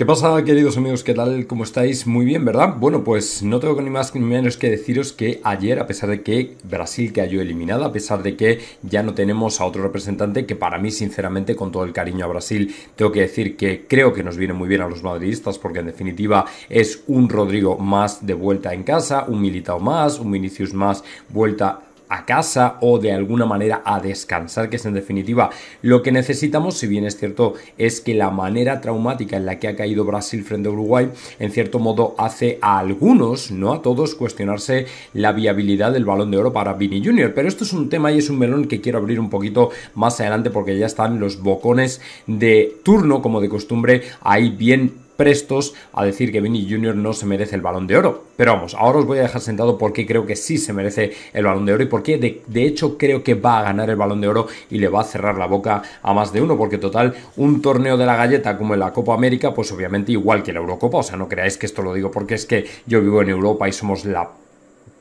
¿Qué pasa, queridos amigos? ¿Qué tal? ¿Cómo estáis? Muy bien, ¿verdad? Bueno, pues no tengo ni más ni menos que deciros que ayer, a pesar de que Brasil cayó eliminada, a pesar de que ya no tenemos a otro representante, que para mí, sinceramente, con todo el cariño a Brasil, tengo que decir que creo que nos viene muy bien a los madridistas, porque en definitiva es un Rodrigo más de vuelta en casa, un Militao más, un Vinicius más vuelta a casa o de alguna manera a descansar, que es en definitiva lo que necesitamos, si bien es cierto es que la manera traumática en la que ha caído Brasil frente a Uruguay, en cierto modo hace a algunos, no a todos, cuestionarse la viabilidad del balón de oro para Vini Jr. Pero esto es un tema y es un melón que quiero abrir un poquito más adelante porque ya están los bocones de turno, como de costumbre, ahí bien prestos a decir que Vinny Jr. no se merece el balón de oro. Pero vamos, ahora os voy a dejar sentado porque creo que sí se merece el balón de oro y porque de, de hecho creo que va a ganar el balón de oro y le va a cerrar la boca a más de uno, porque total, un torneo de la galleta como en la Copa América, pues obviamente igual que la Eurocopa, o sea, no creáis que esto lo digo porque es que yo vivo en Europa y somos la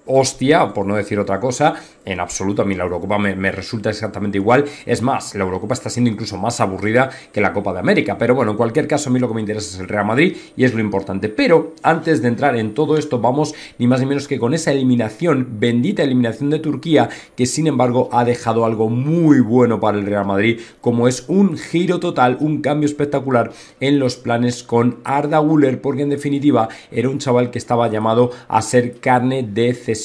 hostia, por no decir otra cosa, en absoluto a mí la Eurocopa me, resulta exactamente igual. Es más, la Eurocopa está siendo incluso más aburrida que la Copa de América. Pero bueno, en cualquier caso, a mí lo que me interesa es el Real Madrid y es lo importante. Pero antes de entrar en todo esto, vamos ni más ni menos que con esa eliminación, bendita eliminación de Turquía, que sin embargo ha dejado algo muy bueno para el Real Madrid, como es un giro total, un cambio espectacular en los planes con Arda Güler, porque en definitiva era un chaval que estaba llamado a ser carne de cesar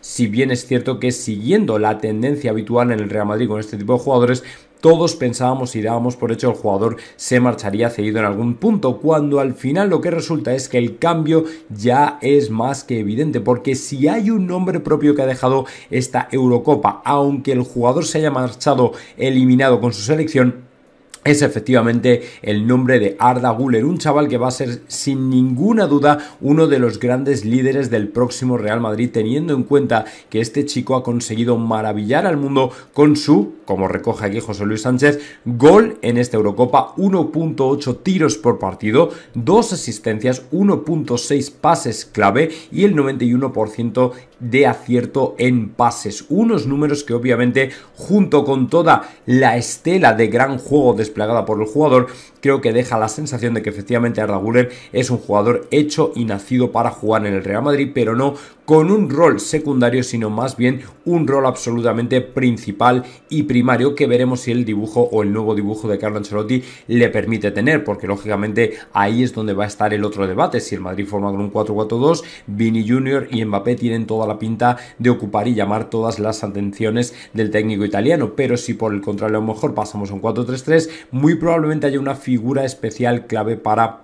si bien es cierto que siguiendo la tendencia habitual en el Real Madrid con este tipo de jugadores, todos pensábamos y dábamos por hecho el jugador se marcharía cedido en algún punto, cuando al final lo que resulta es que el cambio ya es más que evidente, porque si hay un nombre propio que ha dejado esta Eurocopa, aunque el jugador se haya marchado eliminado con su selección, es efectivamente el nombre de Arda Guller, un chaval que va a ser sin ninguna duda uno de los grandes líderes del próximo Real Madrid, teniendo en cuenta que este chico ha conseguido maravillar al mundo con su, como recoge aquí José Luis Sánchez, gol en esta Eurocopa, 1.8 tiros por partido, dos asistencias, 1.6 pases clave y el 91% de acierto en pases. Unos números que obviamente junto con toda la estela de gran juego de desplegada por el jugador, creo que deja la sensación de que efectivamente Arda Guller es un jugador hecho y nacido para jugar en el Real Madrid, pero no con un rol secundario, sino más bien un rol absolutamente principal y primario que veremos si el dibujo o el nuevo dibujo de Carlo Ancelotti le permite tener, porque lógicamente ahí es donde va a estar el otro debate, si el Madrid forma con un 4-4-2, Vini Junior y Mbappé tienen toda la pinta de ocupar y llamar todas las atenciones del técnico italiano, pero si por el contrario a lo mejor pasamos a un 4-3-3, muy probablemente haya una figura especial clave para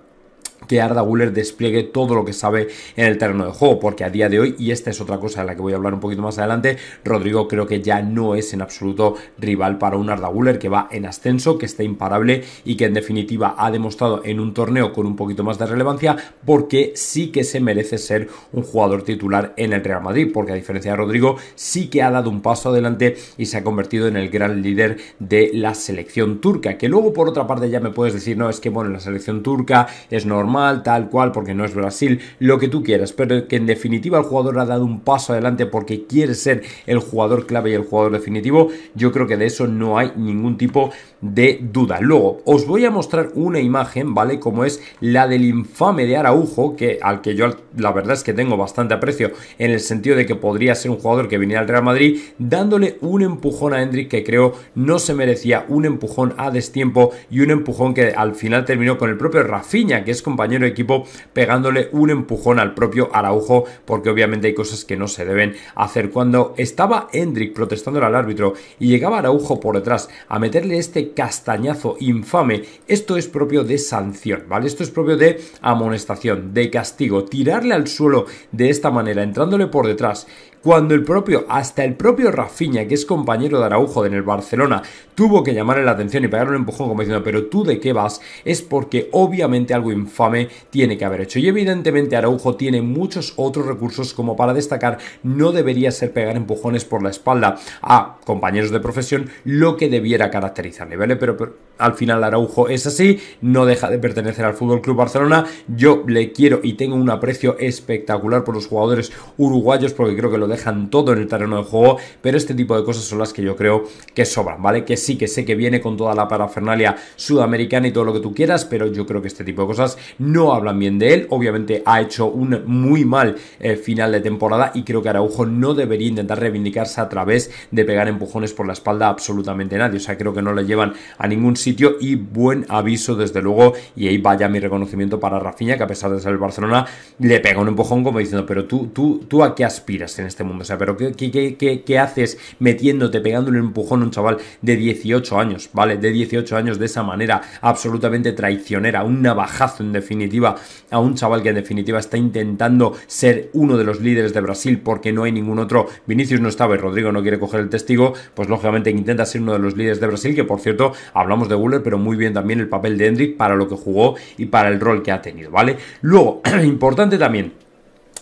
que Arda Guller despliegue todo lo que sabe en el terreno de juego, porque a día de hoy, y esta es otra cosa de la que voy a hablar un poquito más adelante, Rodrigo creo que ya no es en absoluto rival para un Arda Guller que va en ascenso, que está imparable y que en definitiva ha demostrado en un torneo con un poquito más de relevancia, porque sí que se merece ser un jugador titular en el Real Madrid, porque a diferencia de Rodrigo, sí que ha dado un paso adelante y se ha convertido en el gran líder de la selección turca, que luego por otra parte ya me puedes decir, no, es que bueno, la selección turca es normal, tal cual, porque no es Brasil, lo que tú quieras, pero que en definitiva el jugador ha dado un paso adelante porque quiere ser el jugador clave y el jugador definitivo, yo creo que de eso no hay ningún tipo de duda. Luego, os voy a mostrar una imagen, ¿vale? Como es la del infame de Araujo, que al que yo la verdad es que tengo bastante aprecio en el sentido de que podría ser un jugador que viniera al Real Madrid, dándole un empujón a Hendrik que creo no se merecía, un empujón a destiempo y un empujón que al final terminó con el propio Rafiña, que es compañero de equipo, pegándole un empujón al propio Araujo, porque obviamente hay cosas que no se deben hacer. Cuando estaba Hendrik protestando al árbitro y llegaba Araujo por detrás a meterle este castañazo infame. Esto es propio de sanción, ¿vale? Esto es propio de amonestación, de castigo. Tirarle al suelo de esta manera, entrándole por detrás cuando el propio, hasta el propio Rafinha, que es compañero de Araujo en el Barcelona, tuvo que llamarle la atención y pegarle un empujón como diciendo, pero tú de qué vas, es porque obviamente algo infame tiene que haber hecho. Y evidentemente Araujo tiene muchos otros recursos como para destacar, no debería ser pegar empujones por la espalda a compañeros de profesión, lo que debiera caracterizarle, ¿vale? Pero, al final Araujo es así, no deja de pertenecer al Fútbol Club Barcelona. Yo le quiero y tengo un aprecio espectacular por los jugadores uruguayos porque creo que lo dejan todo en el terreno de juego, pero este tipo de cosas son las que yo creo que sobran, ¿vale? Que sí, que sé que viene con toda la parafernalia sudamericana y todo lo que tú quieras, pero yo creo que este tipo de cosas no hablan bien de él. Obviamente ha hecho un muy mal eh, final de temporada y creo que Araujo no debería intentar reivindicarse a través de pegar empujones por la espalda a absolutamente nadie. O sea, creo que no le llevan a ningún sitio y buen aviso desde luego. Y ahí vaya mi reconocimiento para Rafinha, que a pesar de ser el Barcelona, le pega un empujón como diciendo, pero tú, tú, tú a qué aspiras en este este mundo. O sea, pero ¿qué, haces metiéndote, pegándole un empujón a un chaval de 18 años, ¿vale? De 18 años de esa manera absolutamente traicionera, un navajazo en definitiva a un chaval que en definitiva está intentando ser uno de los líderes de Brasil porque no hay ningún otro. Vinicius no estaba y Rodrigo no quiere coger el testigo, pues lógicamente intenta ser uno de los líderes de Brasil, que por cierto, hablamos de Guller, pero muy bien también el papel de Hendrik para lo que jugó y para el rol que ha tenido, ¿vale? Luego, importante también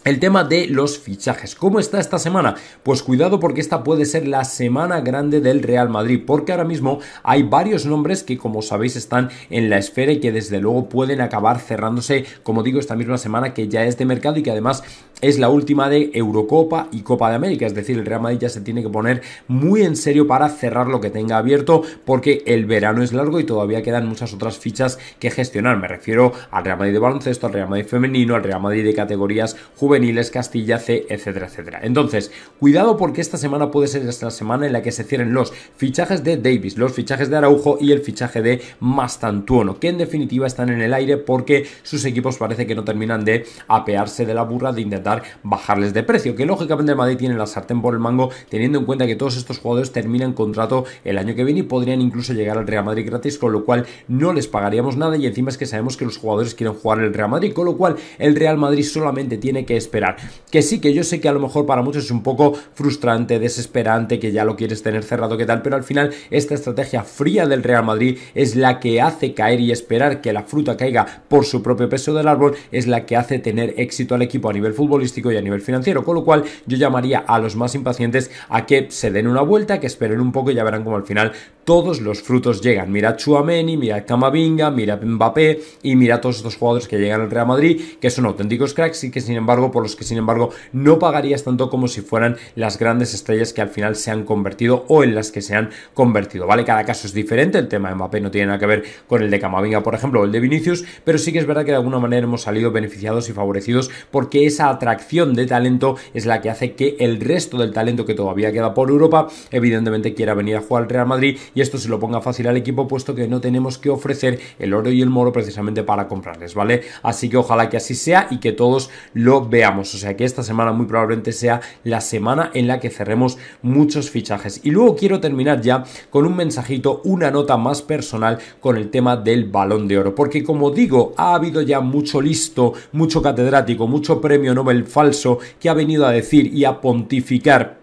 el tema de los fichajes. ¿Cómo está esta semana? Pues cuidado porque esta puede ser la semana grande del Real Madrid, porque ahora mismo hay varios nombres que como sabéis están en la esfera y que desde luego pueden acabar cerrándose, como digo, esta misma semana que ya es de mercado y que además es la última de Eurocopa y Copa de América, es decir, el Real Madrid ya se tiene que poner muy en serio para cerrar lo que tenga abierto porque el verano es largo y todavía quedan muchas otras fichas que gestionar. Me refiero al Real Madrid de baloncesto, al Real Madrid femenino, al Real Madrid de categorías juveniles, Castilla C, etcétera, etcétera. Entonces, cuidado porque esta semana puede ser esta semana en la que se cierren los fichajes de Davis, los fichajes de Araujo y el fichaje de Mastantuono, que en definitiva están en el aire porque sus equipos parece que no terminan de apearse de la burra de intentar bajarles de precio, que lógicamente el Madrid tiene la sartén por el mango, teniendo en cuenta que todos estos jugadores terminan contrato el año que viene y podrían incluso llegar al Real Madrid gratis, con lo cual no les pagaríamos nada y encima es que sabemos que los jugadores quieren jugar el Real Madrid, con lo cual el Real Madrid solamente tiene que esperar. Que sí, que yo sé que a lo mejor para muchos es un poco frustrante, desesperante, que ya lo quieres tener cerrado, que tal, pero al final esta estrategia fría del Real Madrid es la que hace caer y esperar que la fruta caiga por su propio peso del árbol, es la que hace tener éxito al equipo a nivel fútbol y a nivel financiero, con lo cual yo llamaría a los más impacientes a que se den una vuelta, que esperen un poco y ya verán como al final todos los frutos llegan. Mira Chuameni, mira Camavinga, mira Mbappé y mira todos estos jugadores que llegan al Real Madrid, que son auténticos cracks y que sin embargo, por los que sin embargo no pagarías tanto como si fueran las grandes estrellas que al final se han convertido o en las que se han convertido, ¿vale? Cada caso es diferente, el tema de Mbappé no tiene nada que ver con el de Camavinga, por ejemplo, o el de Vinicius, pero sí que es verdad que de alguna manera hemos salido beneficiados y favorecidos porque esa atracción acción de talento es la que hace que el resto del talento que todavía queda por Europa, evidentemente quiera venir a jugar al Real Madrid y esto se lo ponga fácil al equipo, puesto que no tenemos que ofrecer el oro y el moro precisamente para comprarles, ¿vale? Así que ojalá que así sea y que todos lo veamos. O sea que esta semana muy probablemente sea la semana en la que cerremos muchos fichajes. Y luego quiero terminar ya con un mensajito, una nota más personal con el tema del balón de oro, porque como digo, ha habido ya mucho listo, mucho catedrático, mucho premio Nobel el falso que ha venido a decir y a pontificar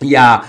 y a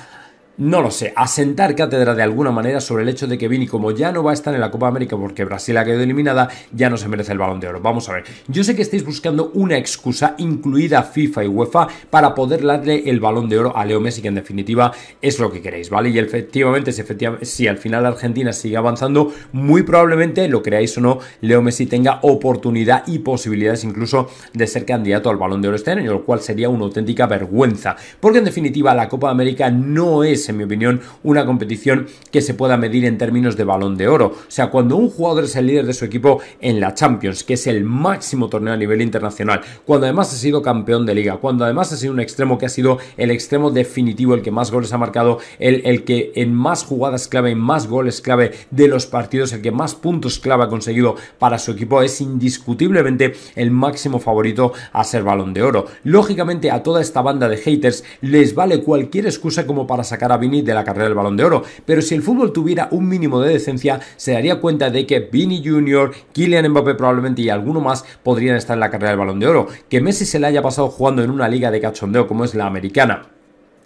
no lo sé, asentar cátedra de alguna manera sobre el hecho de que Vini, como ya no va a estar en la Copa América porque Brasil ha quedado eliminada, ya no se merece el balón de oro. Vamos a ver, yo sé que estáis buscando una excusa, incluida FIFA y UEFA, para poder darle el balón de oro a Leo Messi, que en definitiva es lo que queréis, ¿vale? Y efectivamente, si, efectivamente, si al final Argentina sigue avanzando, muy probablemente, lo creáis o no, Leo Messi tenga oportunidad y posibilidades incluso de ser candidato al balón de oro este año, lo cual sería una auténtica vergüenza, porque en definitiva la Copa América no es en mi opinión una competición que se pueda medir en términos de balón de oro. O sea, cuando un jugador es el líder de su equipo en la Champions, que es el máximo torneo a nivel internacional, cuando además ha sido campeón de liga, cuando además ha sido un extremo que ha sido el extremo definitivo, el que más goles ha marcado, el, el que en más jugadas clave, en más goles clave de los partidos, el que más puntos clave ha conseguido para su equipo, es indiscutiblemente el máximo favorito a ser balón de oro. Lógicamente a toda esta banda de haters les vale cualquier excusa como para sacar a Vini de la carrera del Balón de Oro. Pero si el fútbol tuviera un mínimo de decencia, se daría cuenta de que Vini Jr., Kylian Mbappé probablemente y alguno más podrían estar en la carrera del Balón de Oro. Que Messi se le haya pasado jugando en una liga de cachondeo como es la americana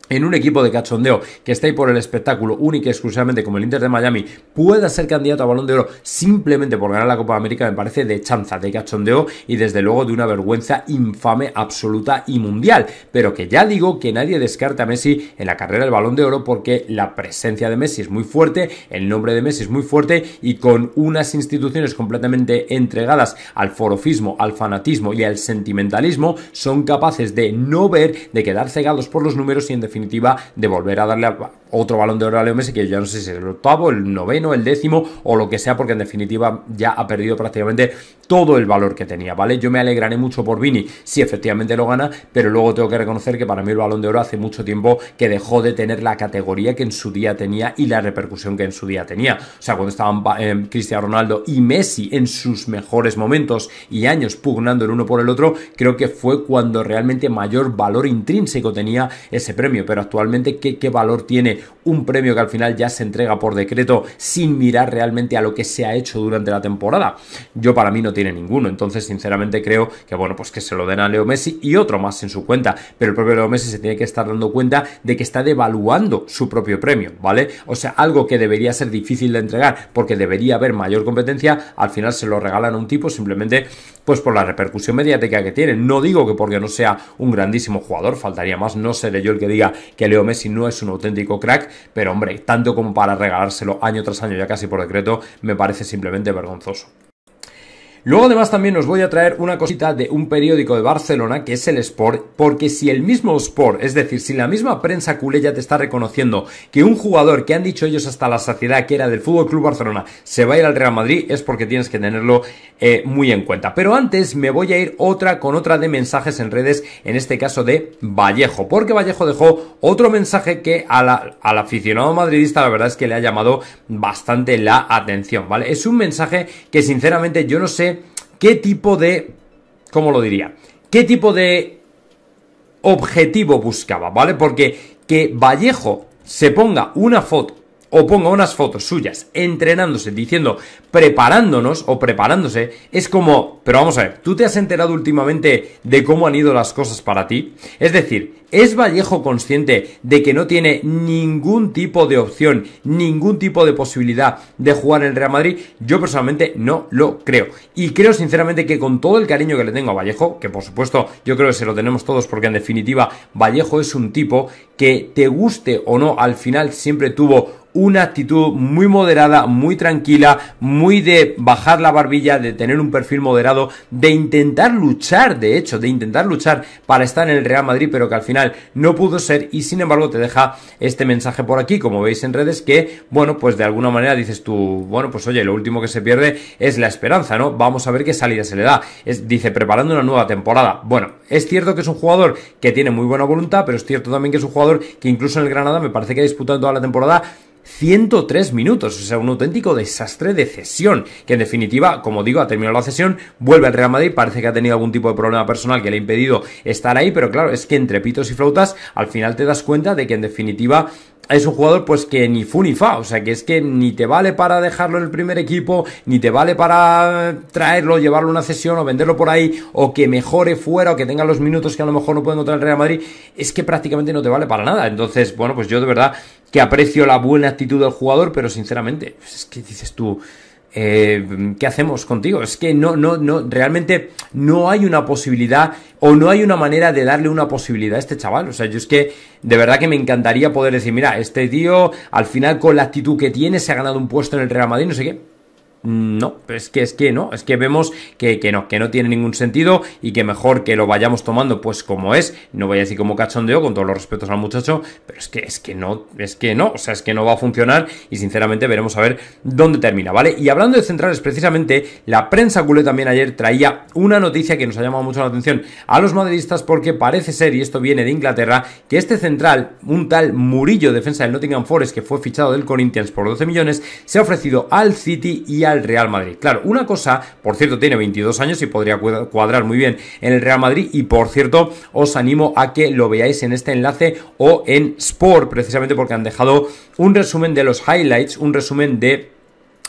en un equipo de cachondeo que está ahí por el espectáculo Único y exclusivamente como el Inter de Miami pueda ser candidato a balón de oro simplemente por ganar la Copa de América me parece de chanza, de cachondeo y desde luego de una vergüenza infame, absoluta y mundial. Pero que ya digo que nadie descarta a Messi en la carrera del balón de oro porque la presencia de Messi es muy fuerte, el nombre de Messi es muy fuerte y con unas instituciones completamente entregadas al forofismo, al fanatismo y al sentimentalismo son capaces de no ver, de quedar cegados por los números y en definitiva definitiva de volver a darle otro balón de oro a Leo Messi, que ya no sé si es el octavo, el noveno, el décimo o lo que sea, porque en definitiva ya ha perdido prácticamente todo el valor que tenía, ¿vale? Yo me alegraré mucho por Vini si efectivamente lo gana, pero luego tengo que reconocer que para mí el balón de oro hace mucho tiempo que dejó de tener la categoría que en su día tenía y la repercusión que en su día tenía. O sea, cuando estaban eh, Cristiano Ronaldo y Messi en sus mejores momentos y años pugnando el uno por el otro, creo que fue cuando realmente mayor valor intrínseco tenía ese premio. Pero actualmente, ¿qué, qué valor tiene un premio que al final ya se entrega por decreto sin mirar realmente a lo que se ha hecho durante la temporada? Yo para mí no tiene ninguno. Entonces, sinceramente, creo que, bueno, pues que se lo den a Leo Messi y otro más en su cuenta. Pero el propio Leo Messi se tiene que estar dando cuenta de que está devaluando su propio premio, ¿vale? O sea, algo que debería ser difícil de entregar porque debería haber mayor competencia, al final se lo regalan a un tipo simplemente pues por la repercusión mediática que tiene. No digo que porque no sea un grandísimo jugador, faltaría más, no seré yo el que diga que Leo Messi no es un auténtico crack, pero hombre, tanto como para regalárselo año tras año ya casi por decreto, me parece simplemente vergonzoso. Luego además también os voy a traer una cosita de un periódico de Barcelona que es el Sport, porque si el mismo Sport, es decir, si la misma prensa culé ya te está reconociendo que un jugador que han dicho ellos hasta la saciedad que era del Fútbol Club Barcelona se va a ir al Real Madrid, es porque tienes que tenerlo eh, muy en cuenta. Pero antes me voy a ir otra con otra de mensajes en redes, en este caso de Vallejo, porque Vallejo dejó otro mensaje que al aficionado madridista la verdad es que le ha llamado bastante la atención, ¿vale? Es un mensaje que sinceramente yo no sé ¿Qué tipo de... ¿Cómo lo diría? ¿Qué tipo de objetivo buscaba? ¿Vale? Porque que Vallejo se ponga una foto o ponga unas fotos suyas entrenándose diciendo preparándonos o preparándose, es como, pero vamos a ver, ¿tú te has enterado últimamente de cómo han ido las cosas para ti? Es decir, ¿es Vallejo consciente de que no tiene ningún tipo de opción, ningún tipo de posibilidad de jugar en el Real Madrid? Yo personalmente no lo creo. Y creo sinceramente que con todo el cariño que le tengo a Vallejo, que por supuesto yo creo que se lo tenemos todos porque en definitiva Vallejo es un tipo que te guste o no, al final siempre tuvo una actitud muy moderada, muy tranquila, muy de bajar la barbilla, de tener un perfil moderado, de intentar luchar, de hecho, de intentar luchar para estar en el Real Madrid, pero que al final no pudo ser y sin embargo te deja este mensaje por aquí, como veis en redes, que, bueno, pues de alguna manera dices tú, bueno, pues oye, lo último que se pierde es la esperanza, ¿no? Vamos a ver qué salida se le da. dice, preparando una nueva temporada. Bueno, es cierto que es un jugador que tiene muy buena voluntad, pero es cierto también que es un jugador que incluso en el Granada me parece que ha disputado toda la temporada 103 minutos. O sea, un auténtico desastre de cesión. Que en definitiva, como digo, ha terminado la cesión, vuelve al Real Madrid. Parece que ha tenido algún tipo de problema personal que le ha impedido estar ahí. Pero claro, es que entre pitos y flautas, al final te das cuenta de que en definitiva es un jugador pues que ni fu ni fa, o sea que es que ni te vale para dejarlo en el primer equipo, ni te vale para traerlo, llevarlo a una cesión o venderlo por ahí, o que mejore fuera, o que tenga los minutos que a lo mejor no puede encontrar el Real Madrid, es que prácticamente no te vale para nada. Entonces, bueno, pues yo de verdad que aprecio la buena actitud del jugador, pero sinceramente, pues es que dices tú, eh, ¿qué hacemos contigo? Es que no, no, no, realmente no hay una posibilidad o no hay una manera de darle una posibilidad a este chaval. O sea, yo es que de verdad que me encantaría poder decir, mira, este tío al final con la actitud que tiene se ha ganado un puesto en el Real Madrid, no sé qué. Mm, no, es que es que no, es que vemos que, que, no, que no tiene ningún sentido y que mejor que lo vayamos tomando pues como es, no voy a decir como cachondeo con todos los respetos al muchacho, pero es que es que no, es que no, o sea, es que no va a funcionar y sinceramente veremos a ver dónde termina, ¿vale? Y hablando de centrales precisamente, la prensa culé también ayer traía una noticia que nos ha llamado mucho la atención a los madridistas porque parece ser, y esto viene de Inglaterra, que este central, un tal Murillo, defensa del Nottingham Forest, que fue fichado del Corinthians por 12 millones, se ha ofrecido al City y al el Real Madrid. Claro, una cosa, por cierto, tiene 22 años y podría cuadrar muy bien en el Real Madrid y por cierto, os animo a que lo veáis en este enlace o en Sport, precisamente porque han dejado un resumen de los highlights, un resumen de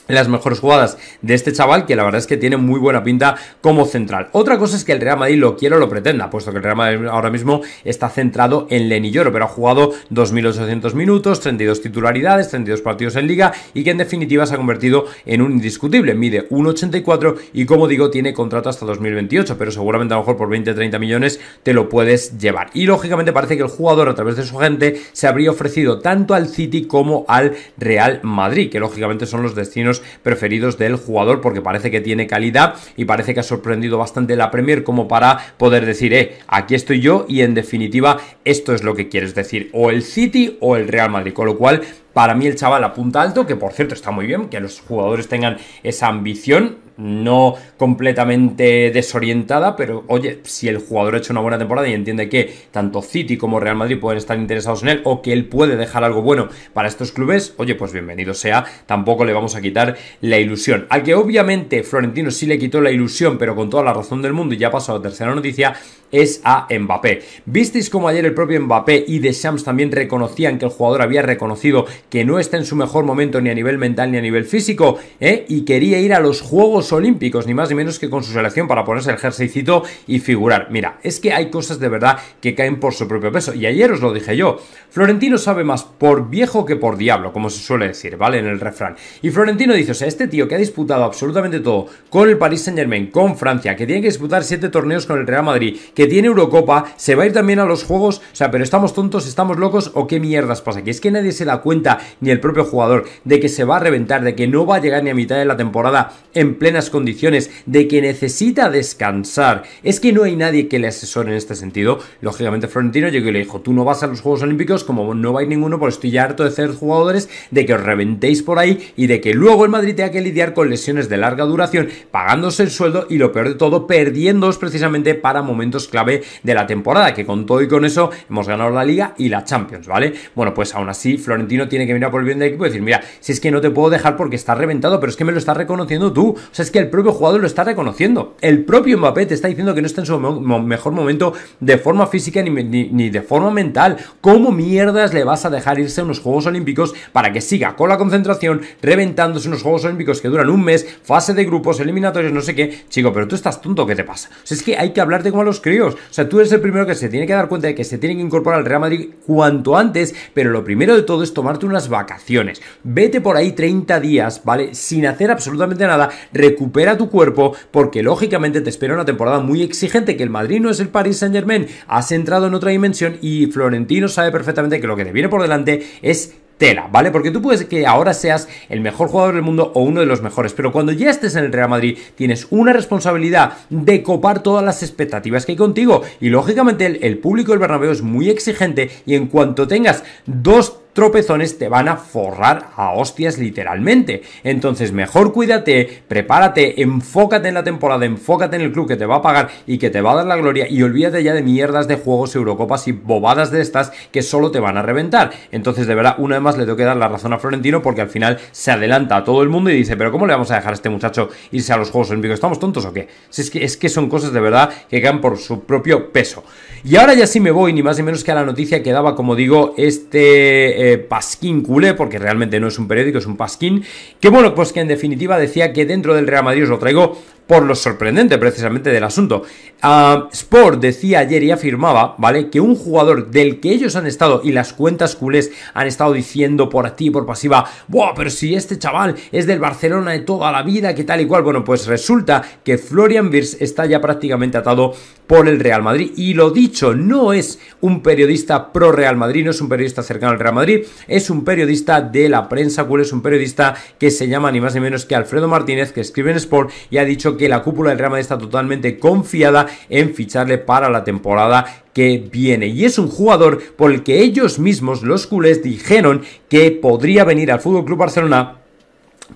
las mejores jugadas de este chaval que la verdad es que tiene muy buena pinta como central. Otra cosa es que el Real Madrid lo quiera o lo pretenda, puesto que el Real Madrid ahora mismo está centrado en Lenilloro pero ha jugado 2.800 minutos, 32 titularidades, 32 partidos en liga y que en definitiva se ha convertido en un indiscutible. Mide 1.84 y como digo tiene contrato hasta 2028, pero seguramente a lo mejor por 20-30 millones te lo puedes llevar. Y lógicamente parece que el jugador a través de su gente se habría ofrecido tanto al City como al Real Madrid, que lógicamente son los destinos preferidos del jugador porque parece que tiene calidad y parece que ha sorprendido bastante la Premier como para poder decir, eh, aquí estoy yo y en definitiva esto es lo que quieres decir, o el City o el Real Madrid, con lo cual para mí el chaval apunta alto, que por cierto está muy bien que los jugadores tengan esa ambición, no completamente desorientada, pero oye, si el jugador ha hecho una buena temporada y entiende que tanto City como Real Madrid pueden estar interesados en él o que él puede dejar algo bueno para estos clubes, oye, pues bienvenido sea, tampoco le vamos a quitar la ilusión. Al que obviamente Florentino sí le quitó la ilusión, pero con toda la razón del mundo, y ya pasó a la tercera noticia, es a Mbappé. Visteis como ayer el propio Mbappé y De Shams también reconocían que el jugador había reconocido que no está en su mejor momento ni a nivel mental ni a nivel físico ¿eh? y quería ir a los Juegos Olímpicos, ni más ni menos que con su selección para ponerse el jerseycito y figurar. Mira, es que hay cosas de verdad que caen por su propio peso y ayer os lo dije yo. Florentino sabe más por viejo que por diablo, como se suele decir, ¿vale? En el refrán. Y Florentino dice, o sea, este tío que ha disputado absolutamente todo con el Paris Saint Germain, con Francia, que tiene que disputar siete torneos con el Real Madrid, que tiene Eurocopa, se va a ir también a los juegos, o sea, pero estamos tontos, estamos locos o qué mierdas pasa, que es que nadie se da cuenta, ni el propio jugador, de que se va a reventar, de que no va a llegar ni a mitad de la temporada en plenas condiciones, de que necesita descansar. Es que no hay nadie que le asesore en este sentido. Lógicamente Florentino llegó y le dijo, tú no vas a los Juegos Olímpicos, como no va a ir ninguno, pues estoy ya harto de ser jugadores, de que os reventéis por ahí y de que luego en Madrid tenga que lidiar con lesiones de larga duración, pagándose el sueldo y lo peor de todo, perdiéndoos precisamente para momentos clave de la temporada, que con todo y con eso hemos ganado la liga y la Champions, ¿vale? Bueno, pues aún así Florentino tiene que mirar por el bien del equipo y decir, mira, si es que no te puedo dejar porque está reventado, pero es que me lo estás reconociendo tú, o sea, es que el propio jugador lo está reconociendo, el propio Mbappé te está diciendo que no está en su mejor momento de forma física ni, de forma mental, ¿cómo mierdas le vas a dejar irse a unos Juegos Olímpicos para que siga con la concentración, reventándose unos Juegos Olímpicos que duran un mes, fase de grupos, eliminatorios, no sé qué, chico, pero tú estás tonto, ¿qué te pasa? O sea, es que hay que hablarte de los críos, o sea, tú eres el primero que se tiene que dar cuenta de que se tiene que incorporar al Real Madrid cuanto antes, pero lo primero de todo es tomarte unas vacaciones. Vete por ahí 30 días, ¿vale? Sin hacer absolutamente nada, recupera tu cuerpo, porque lógicamente te espera una temporada muy exigente, que el Madrid no es el Paris Saint Germain, has entrado en otra dimensión y Florentino sabe perfectamente que lo que te viene por delante es tela, ¿vale? Porque tú puedes que ahora seas el mejor jugador del mundo o uno de los mejores, pero cuando ya estés en el Real Madrid tienes una responsabilidad de copar todas las expectativas que hay contigo y lógicamente el, público del Bernabéu es muy exigente y en cuanto tengas dos tropezones te van a forrar a hostias literalmente. Entonces mejor cuídate, prepárate, enfócate en la temporada, enfócate en el club que te va a pagar y que te va a dar la gloria y olvídate ya de mierdas de juegos, Eurocopas y bobadas de estas que solo te van a reventar. Entonces de verdad, una vez más le tengo que dar la razón a Florentino porque al final se adelanta a todo el mundo y dice, pero ¿cómo le vamos a dejar a este muchacho irse a los Juegos Olímpicos? ¿Estamos tontos o qué? Si es que, es que son cosas de verdad que caen por su propio peso. Y ahora ya sí me voy, ni más ni menos que a la noticia que daba, como digo, este eh, pasquín culé, porque realmente no es un periódico, es un pasquín, que bueno, pues que en definitiva decía que dentro del Real Madrid, os lo traigo, por lo sorprendente precisamente del asunto. Ah, Sport decía ayer y afirmaba, ¿vale? Que un jugador del que ellos han estado y las cuentas culés han estado diciendo por ti y por pasiva, ¡buah! Pero si este chaval es del Barcelona de toda la vida, que tal y cual. Bueno, pues resulta que Florian Birs está ya prácticamente atado por el Real Madrid. Y lo dicho, no es un periodista pro Real Madrid, no es un periodista cercano al Real Madrid, es un periodista de la prensa culés un periodista que se llama ni más ni menos que Alfredo Martínez, que escribe en Sport y ha dicho que la cúpula del Real Madrid está totalmente confiada en ficharle para la temporada que viene. Y es un jugador por el que ellos mismos, los culés, dijeron que podría venir al Fútbol Club Barcelona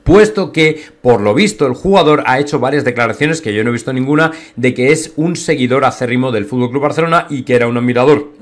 puesto que por lo visto el jugador ha hecho varias declaraciones que yo no he visto ninguna de que es un seguidor acérrimo del Fútbol Club Barcelona y que era un admirador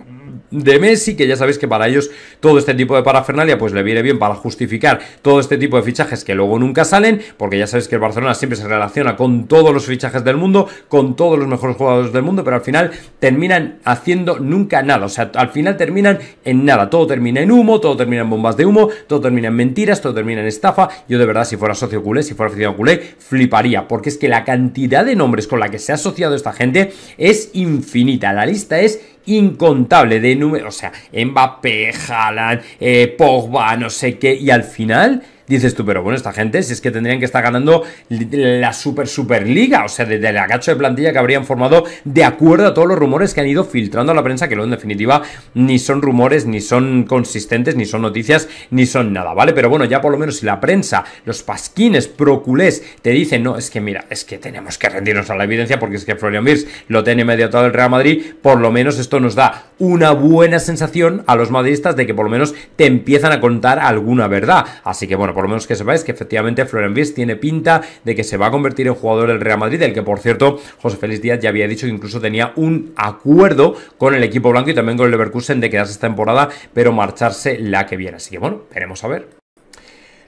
de Messi, que ya sabéis que para ellos todo este tipo de parafernalia pues le viene bien para justificar todo este tipo de fichajes que luego nunca salen, porque ya sabéis que el Barcelona siempre se relaciona con todos los fichajes del mundo, con todos los mejores jugadores del mundo, pero al final terminan haciendo nunca nada, o sea, al final terminan en nada, todo termina en humo, todo termina en bombas de humo, todo termina en mentiras, todo termina en estafa, yo de verdad si fuera socio culé, si fuera aficionado culé, fliparía, porque es que la cantidad de nombres con la que se ha asociado esta gente es infinita, la lista es incontable de números, o sea, Mbappé, Haaland, eh, Pogba, no sé qué, y al final dices tú, pero bueno, esta gente, si es que tendrían que estar ganando la super liga o sea, desde el agacho de plantilla que habrían formado de acuerdo a todos los rumores que han ido filtrando a la prensa, que luego en definitiva ni son rumores, ni son consistentes, ni son noticias, ni son nada, ¿vale? Pero bueno, ya por lo menos si la prensa, los pasquines proculés te dicen, no, es que mira, es que tenemos que rendirnos a la evidencia porque es que Florian Mirs lo tiene medio todo el Real Madrid, por lo menos esto nos da una buena sensación a los madridistas de que por lo menos te empiezan a contar alguna verdad. Así que bueno, por lo menos que sepáis que efectivamente Florian Vies tiene pinta de que se va a convertir en jugador del Real Madrid, el que por cierto José Félix Díaz ya había dicho que incluso tenía un acuerdo con el equipo blanco y también con el Leverkusen de quedarse esta temporada, pero marcharse la que viene. Así que bueno, veremos a ver.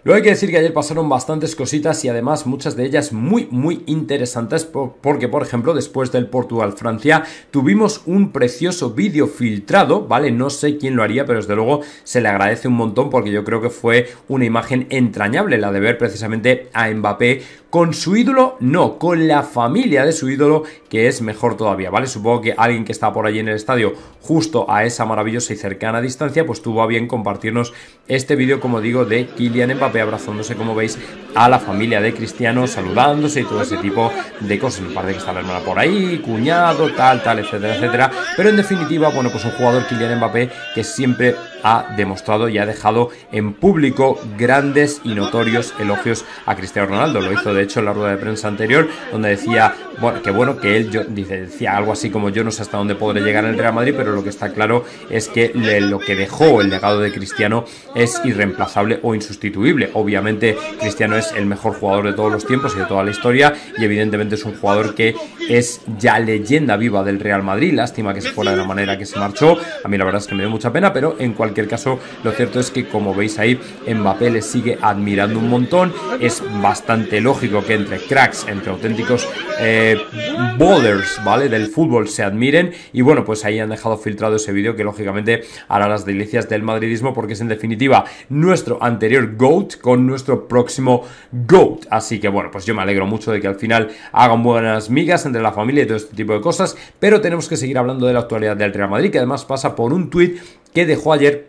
Luego hay que decir que ayer pasaron bastantes cositas y además muchas de ellas muy muy interesantes porque por ejemplo después del Portugal-Francia tuvimos un precioso vídeo filtrado, ¿vale? No sé quién lo haría pero desde luego se le agradece un montón porque yo creo que fue una imagen entrañable la de ver precisamente a Mbappé con su ídolo, no, con la familia de su ídolo, que es mejor todavía, ¿vale? Supongo que alguien que está por allí en el estadio, justo a esa maravillosa y cercana distancia, pues tuvo a bien compartirnos este vídeo, como digo, de Kylian Mbappé abrazándose, como veis, a la familia de Cristiano, saludándose y todo ese tipo de cosas. Me parece que está la hermana por ahí, cuñado, tal, tal, etcétera, etcétera. Pero en definitiva, bueno, pues un jugador Kylian Mbappé que siempre ha demostrado y ha dejado en público grandes y notorios elogios a Cristiano Ronaldo. Lo hizo de hecho en la rueda de prensa anterior, donde decía bueno, que bueno, que él dice, decía algo así como yo no sé hasta dónde podré llegar en el Real Madrid, pero lo que está claro es que lo que dejó el legado de Cristiano es irreemplazable o insustituible. Obviamente Cristiano es el mejor jugador de todos los tiempos y de toda la historia y evidentemente es un jugador que es ya leyenda viva del Real Madrid. Lástima que se fuera de la manera que se marchó. A mí la verdad es que me dio mucha pena, pero en cualquier en cualquier caso, lo cierto es que como veis ahí, Mbappé le sigue admirando un montón. Es bastante lógico que entre cracks, entre auténticos eh, ¿vale? Del fútbol se admiren. Y bueno, pues ahí han dejado filtrado ese vídeo que lógicamente hará las delicias del madridismo porque es en definitiva nuestro anterior GOAT con nuestro próximo GOAT. Así que bueno, pues yo me alegro mucho de que al final hagan buenas migas entre la familia y todo este tipo de cosas. Pero tenemos que seguir hablando de la actualidad del Real Madrid que además pasa por un tuit que dejó ayer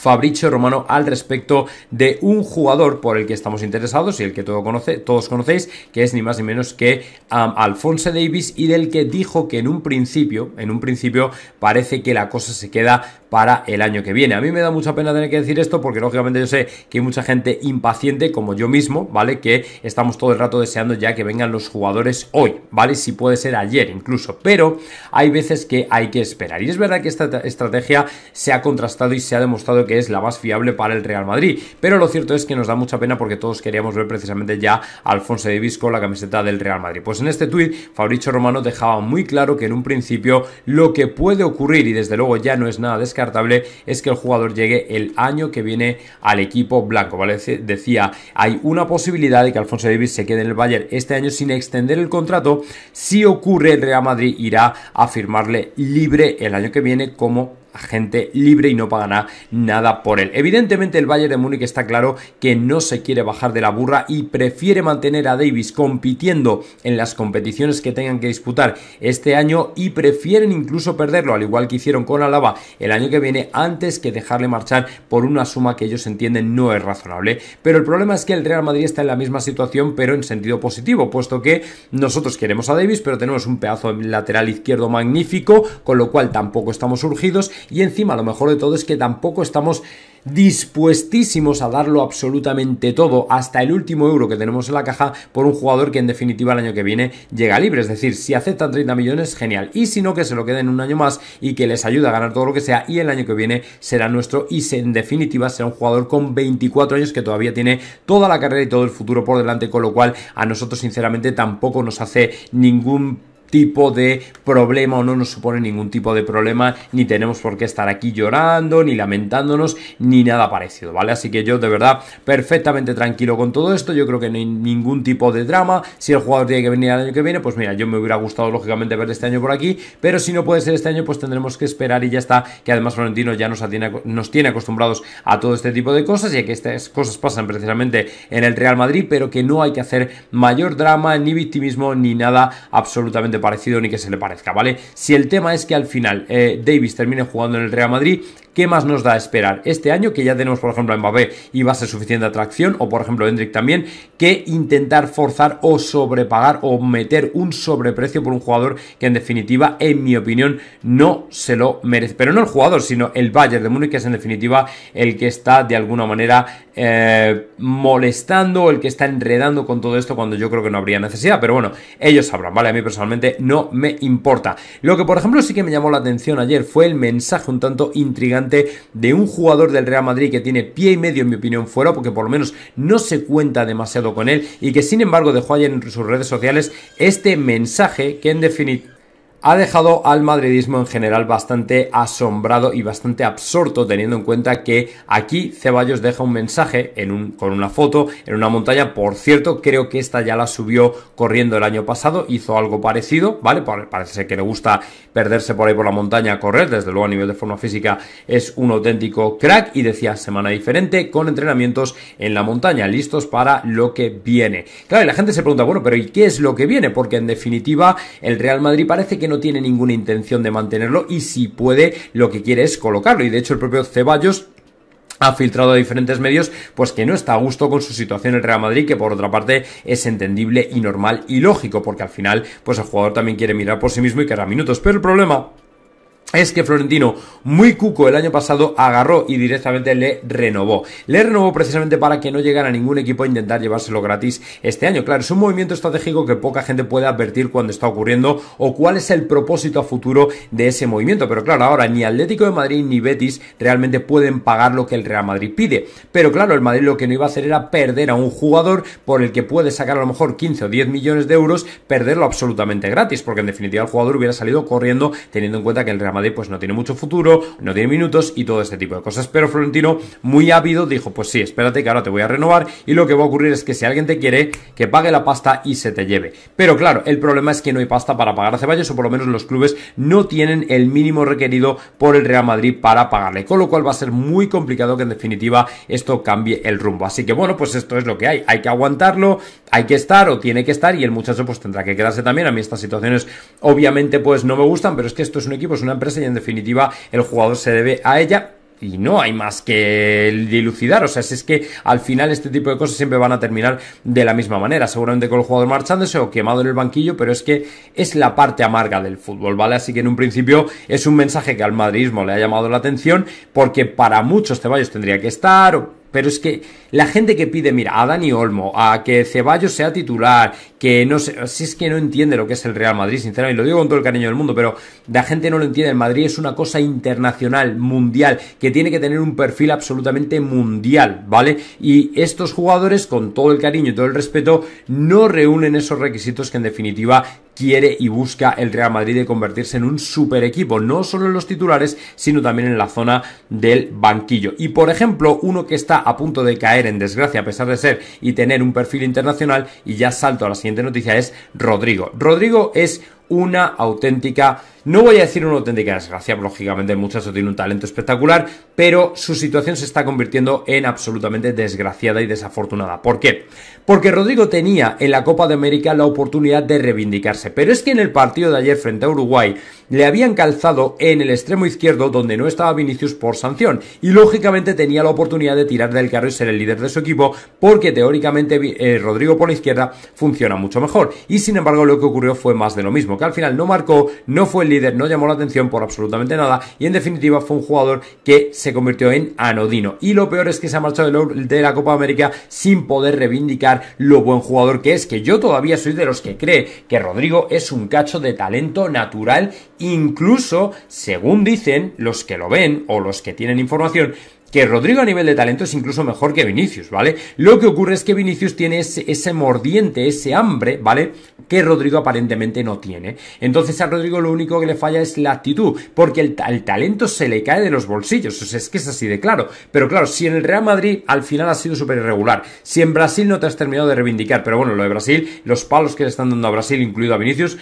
Fabricio Romano al respecto de un jugador por el que estamos interesados y el que todo conoce, todos conocéis, que es ni más ni menos que um, Alfonso Davis y del que dijo que en un principio, en un principio parece que la cosa se queda para el año que viene. A mí me da mucha pena tener que decir esto porque lógicamente yo sé que hay mucha gente impaciente como yo mismo, ¿vale? Que estamos todo el rato deseando ya que vengan los jugadores hoy, ¿vale? Si puede ser ayer incluso, pero hay veces que hay que esperar. Y es verdad que esta estrategia se ha contrastado y se ha demostrado que que es la más fiable para el Real Madrid. Pero lo cierto es que nos da mucha pena porque todos queríamos ver precisamente ya a Alfonso Davis con la camiseta del Real Madrid. Pues en este tuit, Fabricio Romano dejaba muy claro que en un principio lo que puede ocurrir, y desde luego ya no es nada descartable, es que el jugador llegue el año que viene al equipo blanco, Decía, hay una posibilidad de que Alfonso Davis se quede en el Bayern este año sin extender el contrato. Si ocurre, el Real Madrid irá a firmarle libre el año que viene como gente libre y no pagará nada por él. Evidentemente el Bayern de Múnich está claro que no se quiere bajar de la burra y prefiere mantener a Davis compitiendo en las competiciones que tengan que disputar este año y prefieren incluso perderlo, al igual que hicieron con Alaba el año que viene, antes que dejarle marchar por una suma que ellos entienden no es razonable. Pero el problema es que el Real Madrid está en la misma situación, pero en sentido positivo, puesto que nosotros queremos a Davis, pero tenemos un pedazo de lateral izquierdo magnífico, con lo cual tampoco estamos urgidos y encima lo mejor de todo es que tampoco estamos dispuestísimos a darlo absolutamente todo hasta el último euro que tenemos en la caja por un jugador que en definitiva el año que viene llega libre. Es decir, si aceptan 30 millones, genial. Y si no, que se lo queden un año más y que les ayude a ganar todo lo que sea. Y el año que viene será nuestro y en definitiva será un jugador con 24 años que todavía tiene toda la carrera y todo el futuro por delante. Con lo cual a nosotros sinceramente tampoco nos hace ningún tipo de problema o no nos supone ningún tipo de problema, ni tenemos por qué estar aquí llorando, ni lamentándonos, ni nada parecido, ¿vale? Así que yo de verdad perfectamente tranquilo con todo esto, yo creo que no hay ningún tipo de drama, si el jugador tiene que venir el año que viene, pues mira, yo me hubiera gustado lógicamente ver este año por aquí, pero si no puede ser este año, pues tendremos que esperar y ya está, que además Florentino ya nos tiene, nos tiene acostumbrados a todo este tipo de cosas, ya que estas cosas pasan precisamente en el Real Madrid, pero que no hay que hacer mayor drama, ni victimismo, ni nada absolutamente parecido ni que se le parezca, ¿vale? Si el tema es que al final eh, Davis termine jugando en el Real Madrid, ¿qué más nos da a esperar este año? Que ya tenemos, por ejemplo, a Mbappé y va a ser suficiente atracción, o por ejemplo, Hendrik también, que intentar forzar o sobrepagar o meter un sobreprecio por un jugador que en definitiva, en mi opinión, no se lo merece. Pero no el jugador, sino el Bayern de Múnich, que es en definitiva el que está de alguna manera eh, molestando, el que está enredando con todo esto cuando yo creo que no habría necesidad. Pero bueno, ellos sabrán, ¿vale? A mí personalmente no me importa. Lo que por ejemplo sí que me llamó la atención ayer fue el mensaje un tanto intrigante de un jugador del Real Madrid que tiene pie y medio en mi opinión fuera porque por lo menos no se cuenta demasiado con él y que sin embargo dejó ayer en sus redes sociales este mensaje que en definitiva ha dejado al madridismo en general bastante asombrado y bastante absorto teniendo en cuenta que aquí Ceballos deja un mensaje con una foto en una montaña, por cierto creo que esta ya la subió corriendo el año pasado, hizo algo parecido, ¿vale? Parece que le gusta perderse por ahí por la montaña a correr, desde luego a nivel de forma física es un auténtico crack y decía semana diferente con entrenamientos en la montaña, listos para lo que viene. Claro, y la gente se pregunta, bueno, pero ¿y qué es lo que viene? Porque en definitiva el Real Madrid parece que no tiene ninguna intención de mantenerlo y si puede lo que quiere es colocarlo. Y de hecho el propio Ceballos ha filtrado a diferentes medios, pues que no está a gusto con su situación en el Real Madrid, que por otra parte es entendible y normal y lógico, porque al final, pues el jugador también quiere mirar por sí mismo y querrá minutos. Pero el problema es que Florentino, muy cuco el año pasado, agarró y directamente le renovó. Le renovó precisamente para que no llegara ningún equipo a intentar llevárselo gratis este año. Claro, es un movimiento estratégico que poca gente puede advertir cuando está ocurriendo o cuál es el propósito a futuro de ese movimiento. Pero claro, ahora ni Atlético de Madrid ni Betis realmente pueden pagar lo que el Real Madrid pide. Pero claro, el Madrid lo que no iba a hacer era perder a un jugador por el que puede sacar a lo mejor 15 o 10 millones de euros, perderlo absolutamente gratis, porque en definitiva el jugador hubiera salido corriendo teniendo en cuenta que el Real Madrid pues no tiene mucho futuro, no tiene minutos y todo este tipo de cosas. Pero Florentino, muy ávido, dijo, pues sí, espérate que ahora te voy a renovar y lo que va a ocurrir es que si alguien te quiere, que pague la pasta y se te lleve. Pero claro, el problema es que no hay pasta para pagar a Ceballos o por lo menos los clubes no tienen el mínimo requerido por el Real Madrid para pagarle, con lo cual va a ser muy complicado que en definitiva esto cambie el rumbo. Así que bueno, pues esto es lo que hay, hay que aguantarlo, hay que estar o tiene que estar y el muchacho pues tendrá que quedarse también. A mí estas situaciones obviamente pues no me gustan, pero es que esto es un equipo, es una empresa y en definitiva el jugador se debe a ella y no hay más que dilucidar. O sea, si es que al final este tipo de cosas siempre van a terminar de la misma manera. Seguramente con el jugador marchándose o quemado en el banquillo, pero es que es la parte amarga del fútbol, ¿vale? Así que en un principio es un mensaje que al madridismo le ha llamado la atención porque para muchos Ceballos tendría que estar, pero es que la gente que pide, mira, a Dani Olmo, a que Ceballos sea titular, que no sé, si es que no entiende lo que es el Real Madrid, sinceramente, lo digo con todo el cariño del mundo, pero la gente no lo entiende. El Madrid es una cosa internacional, mundial, que tiene que tener un perfil absolutamente mundial, ¿vale? Y estos jugadores, con todo el cariño y todo el respeto, no reúnen esos requisitos que en definitiva quiere y busca el Real Madrid de convertirse en un super equipo, no solo en los titulares, sino también en la zona del banquillo. Y por ejemplo, uno que está a punto de caer en desgracia a pesar de ser y tener un perfil internacional y ya salto a la siguiente noticia es Rodrigo. Rodrigo es una auténtica, no voy a decir una auténtica desgracia, lógicamente el muchacho tiene un talento espectacular, pero su situación se está convirtiendo en absolutamente desgraciada y desafortunada. ¿Por qué? Porque Rodrigo tenía en la Copa de América la oportunidad de reivindicarse, pero es que en el partido de ayer frente a Uruguay le habían calzado en el extremo izquierdo donde no estaba Vinicius por sanción y lógicamente tenía la oportunidad de tirar del carro y ser el líder de su equipo porque teóricamente eh, Rodrigo por la izquierda funciona mucho mejor y sin embargo lo que ocurrió fue más de lo mismo. Que al final no marcó, no fue el líder, no llamó la atención por absolutamente nada y en definitiva fue un jugador que se convirtió en anodino. Y lo peor es que se ha marchado de la Copa América sin poder reivindicar lo buen jugador que es, que yo todavía soy de los que cree que Rodrigo es un cacho de talento natural, incluso, según dicen los que lo ven o los que tienen información, que Rodrigo a nivel de talento es incluso mejor que Vinicius, ¿vale? Lo que ocurre es que Vinicius tiene ese, mordiente, ese hambre, ¿vale? Que Rodrigo aparentemente no tiene. Entonces a Rodrigo lo único que le falla es la actitud, porque el, el, talento se le cae de los bolsillos, o sea, es que es así de claro. Pero claro, si en el Real Madrid al final ha sido súper irregular, si en Brasil no te has terminado de reivindicar, pero bueno, lo de Brasil, los palos que le están dando a Brasil, incluido a Vinicius,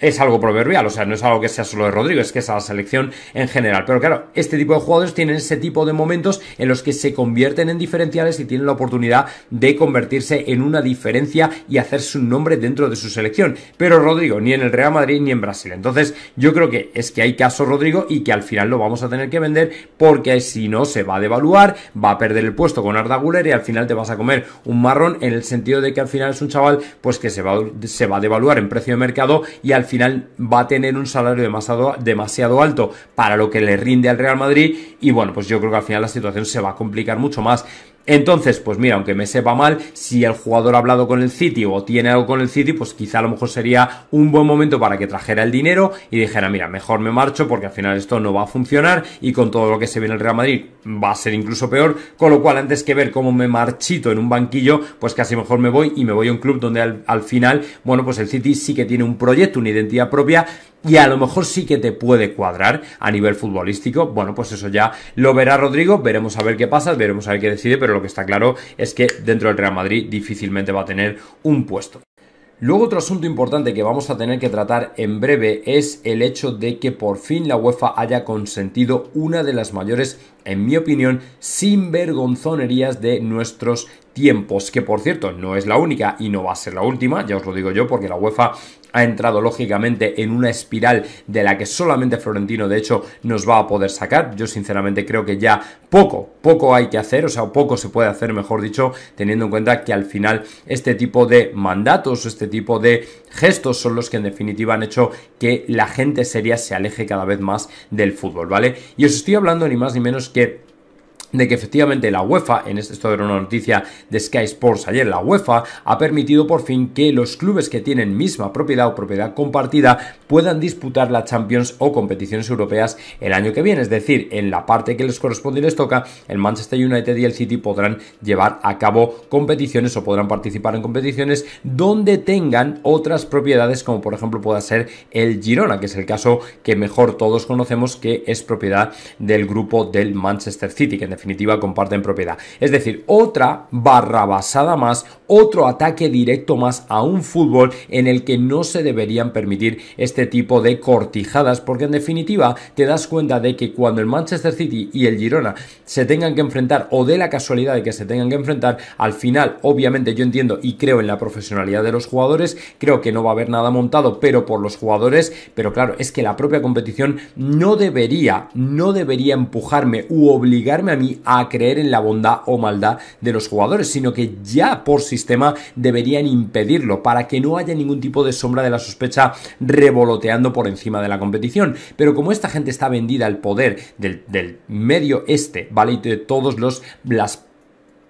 es algo proverbial, o sea, no es algo que sea solo de Rodrigo, es que es a la selección en general. Pero claro, este tipo de jugadores tienen ese tipo de momentos en los que se convierten en diferenciales y tienen la oportunidad de convertirse en una diferencia y hacerse un nombre dentro de su selección. Pero Rodrigo, ni en el Real Madrid ni en Brasil. Entonces, yo creo que es que hay caso Rodrigo y que al final lo vamos a tener que vender porque si no se va a devaluar, va a perder el puesto con Arda Guler y al final te vas a comer un marrón en el sentido de que al final es un chaval pues que se va, se va a devaluar en precio de mercado y al final va a tener un salario demasiado, demasiado alto para lo que le rinde al Real Madrid y bueno, pues yo creo que al final la situación se va a complicar mucho más. Entonces, pues mira, aunque me sepa mal, si el jugador ha hablado con el City o tiene algo con el City, pues quizá a lo mejor sería un buen momento para que trajera el dinero y dijera, mira, mejor me marcho porque al final esto no va a funcionar y con todo lo que se viene el Real Madrid va a ser incluso peor, con lo cual antes que ver cómo me marchito en un banquillo, pues casi mejor me voy y me voy a un club donde al, al final, bueno, pues el City sí que tiene un proyecto, una identidad propia y a lo mejor sí que te puede cuadrar a nivel futbolístico. Bueno, pues eso ya lo verá Rodrigo, veremos a ver qué pasa, veremos a ver qué decide, pero lo que está claro es que dentro del Real Madrid difícilmente va a tener un puesto. Luego otro asunto importante que vamos a tener que tratar en breve es el hecho de que por fin la UEFA haya consentido una de las mayores, en mi opinión, sinvergonzonerías de nuestros tiempos, que por cierto no es la única y no va a ser la última, ya os lo digo yo, porque la UEFA ha entrado lógicamente en una espiral de la que solamente Florentino de hecho nos va a poder sacar. Yo sinceramente creo que ya poco, poco hay que hacer, o sea, poco se puede hacer, mejor dicho, teniendo en cuenta que al final este tipo de mandatos, este tipo de gestos son los que en definitiva han hecho que la gente seria se aleje cada vez más del fútbol, ¿vale? Y os estoy hablando ni más ni menos que de que efectivamente la UEFA, en este, esto era una noticia de Sky Sports ayer, la UEFA ha permitido por fin que los clubes que tienen misma propiedad o propiedad compartida puedan disputar la Champions o competiciones europeas el año que viene. Es decir, en la parte que les corresponde y les toca, el Manchester United y el City podrán llevar a cabo competiciones o podrán participar en competiciones donde tengan otras propiedades, como por ejemplo pueda ser el Girona, que es el caso que mejor todos conocemos que es propiedad del grupo del Manchester City, que definitiva comparten propiedad. Es decir, otra barra basada más, otro ataque directo más a un fútbol en el que no se deberían permitir este tipo de cortijadas, porque en definitiva te das cuenta de que cuando el Manchester City y el Girona se tengan que enfrentar, o de la casualidad de que se tengan que enfrentar, al final, obviamente yo entiendo y creo en la profesionalidad de los jugadores, creo que no va a haber nada montado, pero por los jugadores, pero claro, es que la propia competición no debería, no debería empujarme u obligarme a mí a creer en la bondad o maldad de los jugadores, sino que ya por sistema deberían impedirlo para que no haya ningún tipo de sombra de la sospecha revoloteando por encima de la competición. Pero como esta gente está vendida al poder del, medio este, ¿vale? Y de todos los las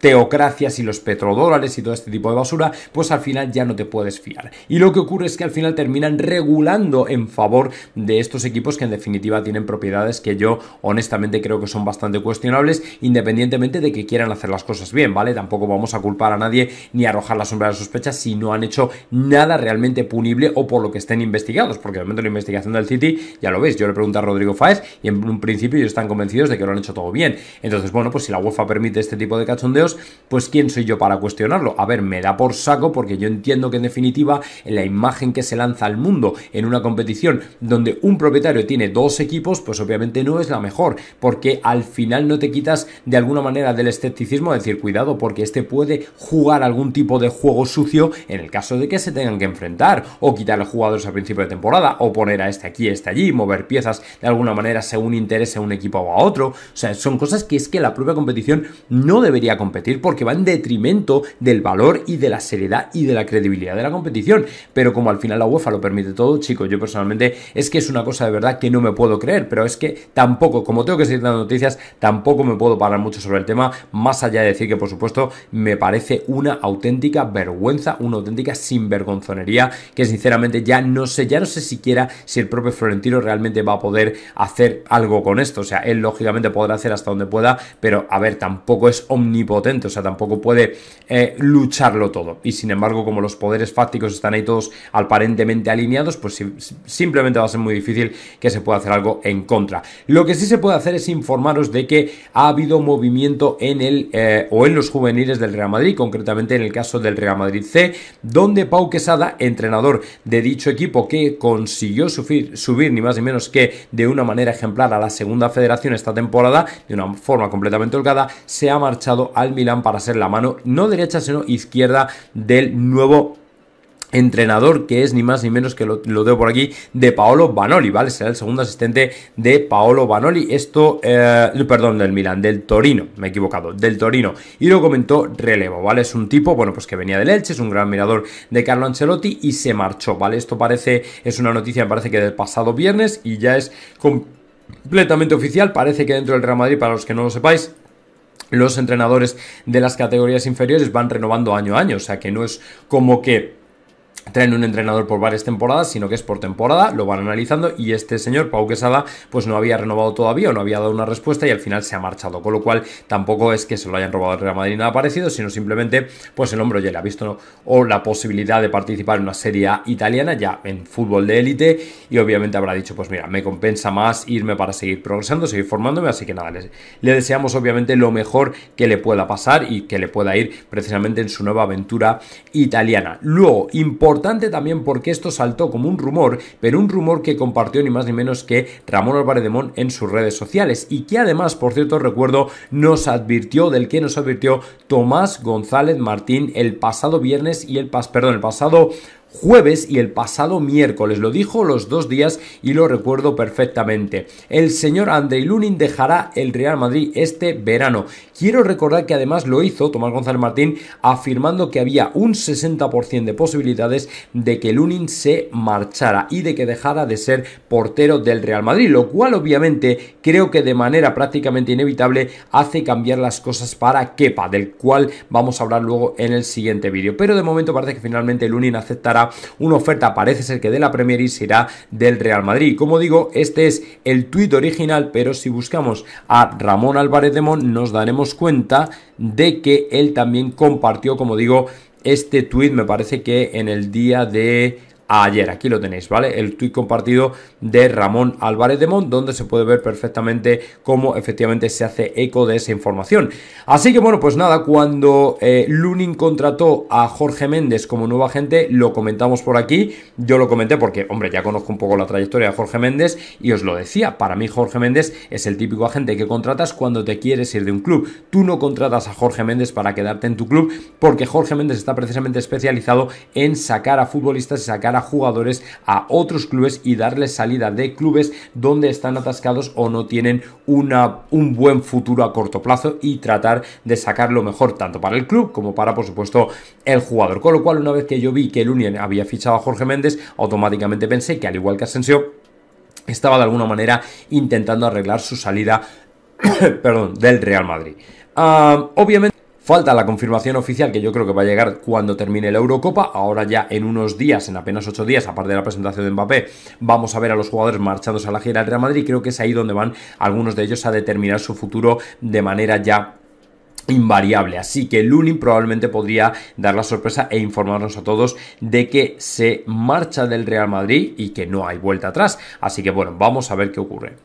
teocracias y los petrodólares y todo este tipo de basura, pues al final ya no te puedes fiar. Y lo que ocurre es que al final terminan regulando en favor de estos equipos que en definitiva tienen propiedades que yo honestamente creo que son bastante cuestionables, independientemente de que quieran hacer las cosas bien, ¿vale? Tampoco vamos a culpar a nadie ni arrojar la sombra de sospecha si no han hecho nada realmente punible o por lo que estén investigados, porque de momento la investigación del City, ya lo veis, yo le pregunté a Rodrigo Fáez y en un principio ellos están convencidos de que lo han hecho todo bien. Entonces, bueno, pues si la UEFA permite este tipo de cachondeos, pues quién soy yo para cuestionarlo. A ver, me da por saco porque yo entiendo que en definitiva la imagen que se lanza al mundo en una competición donde un propietario tiene dos equipos, pues obviamente no es la mejor, porque al final no te quitas de alguna manera del escepticismo, de decir, cuidado, porque este puede jugar algún tipo de juego sucio en el caso de que se tengan que enfrentar, o quitar los jugadores a principio de temporada, o poner a este aquí, este allí, mover piezas de alguna manera según interese a un equipo o a otro. O sea, son cosas que es que la propia competición no debería competir porque va en detrimento del valor y de la seriedad y de la credibilidad de la competición. Pero como al final la UEFA lo permite todo, chicos, yo personalmente es que es una cosa de verdad que no me puedo creer, pero es que tampoco, como tengo que seguir dando noticias, tampoco me puedo parar mucho sobre el tema, más allá de decir que por supuesto me parece una auténtica vergüenza, una auténtica sinvergonzonería que sinceramente ya no sé, ya no sé siquiera si el propio Florentino realmente va a poder hacer algo con esto, o sea, él lógicamente podrá hacer hasta donde pueda, pero a ver, tampoco es omnipotente o sea, tampoco puede eh, lucharlo todo. Y sin embargo, como los poderes fácticos están ahí todos aparentemente alineados, pues simplemente va a ser muy difícil que se pueda hacer algo en contra. Lo que sí se puede hacer es informaros de que ha habido movimiento en el eh, o en los juveniles del Real Madrid, concretamente en el caso del Real Madrid C, donde Pau Quesada, entrenador de dicho equipo que consiguió subir ni más ni menos que de una manera ejemplar a la segunda federación esta temporada, de una forma completamente holgada, se ha marchado al Milán para ser la mano no derecha sino izquierda del nuevo entrenador que es ni más ni menos que lo, lo por aquí de Paolo Banoli, ¿vale? Será el segundo asistente de Paolo Banoli, esto, eh, perdón, del Milán del Torino, me he equivocado, del Torino, y lo comentó Relevo, ¿vale? Es un tipo, bueno, pues que venía del Elche, es un gran mirador de Carlo Ancelotti y se marchó, ¿vale? Esto parece, es una noticia, me parece que del pasado viernes y ya es completamente oficial, parece que dentro del Real Madrid, para los que no lo sepáis, los entrenadores de las categorías inferiores van renovando año a año, o sea que no es como que traen un entrenador por varias temporadas, sino que es por temporada, lo van analizando y este señor, Pau Quesada, pues no había renovado todavía o no había dado una respuesta y al final se ha marchado, con lo cual tampoco es que se lo hayan robado el Real Madrid nada parecido, sino simplemente pues el hombre ya le ha visto o la posibilidad de participar en una serie italiana ya en fútbol de élite y obviamente habrá dicho pues mira, me compensa más irme para seguir progresando, seguir formándome, así que nada, le, deseamos obviamente lo mejor que le pueda pasar y que le pueda ir precisamente en su nueva aventura italiana. Luego, importante Importante también porque esto saltó como un rumor, pero un rumor que compartió ni más ni menos que Ramón Álvarez de Mon en sus redes sociales y que además, por cierto, recuerdo, nos advirtió del que nos advirtió Tomás González Martín el pasado viernes y el, pas perdón, el pasado jueves y el pasado miércoles. Lo dijo los dos días y lo recuerdo perfectamente. El señor Andrei Lunin dejará el Real Madrid este verano. Quiero recordar que además lo hizo Tomás González Martín afirmando que había un 60% de posibilidades de que Lunin se marchara y de que dejara de ser portero del Real Madrid, lo cual obviamente creo que de manera prácticamente inevitable hace cambiar las cosas para Kepa, del cual vamos a hablar luego en el siguiente vídeo. Pero de momento parece que finalmente Lunin aceptará una oferta, parece ser que de la Premier y será del Real Madrid. Como digo, este es el tuit original, pero si buscamos a Ramón Álvarez de nos daremos cuenta de que él también compartió, como digo, este tuit me parece que en el día de ayer. Aquí lo tenéis, ¿vale? El tuit compartido de Ramón Álvarez de Mont, donde se puede ver perfectamente cómo efectivamente se hace eco de esa información. Así que bueno, pues nada, cuando eh, Lunin contrató a Jorge Méndez como nuevo agente, lo comentamos por aquí. Yo lo comenté porque, hombre, ya conozco un poco la trayectoria de Jorge Méndez y os lo decía, para mí Jorge Méndez es el típico agente que contratas cuando te quieres ir de un club. Tú no contratas a Jorge Méndez para quedarte en tu club porque Jorge Méndez está precisamente especializado en sacar a futbolistas y sacar a jugadores a otros clubes y darles salida de clubes donde están atascados o no tienen una, un buen futuro a corto plazo y tratar de sacar lo mejor tanto para el club como para, por supuesto, el jugador. Con lo cual, una vez que yo vi que el Union había fichado a Jorge Méndez, automáticamente pensé que, al igual que Asensio, estaba de alguna manera intentando arreglar su salida perdón, del Real Madrid. Ah, obviamente Falta la confirmación oficial que yo creo que va a llegar cuando termine la Eurocopa. Ahora ya en unos días, en apenas ocho días, aparte de la presentación de Mbappé, vamos a ver a los jugadores marchados a la gira del Real Madrid. Creo que es ahí donde van algunos de ellos a determinar su futuro de manera ya invariable. Así que Lunin probablemente podría dar la sorpresa e informarnos a todos de que se marcha del Real Madrid y que no hay vuelta atrás. Así que bueno, vamos a ver qué ocurre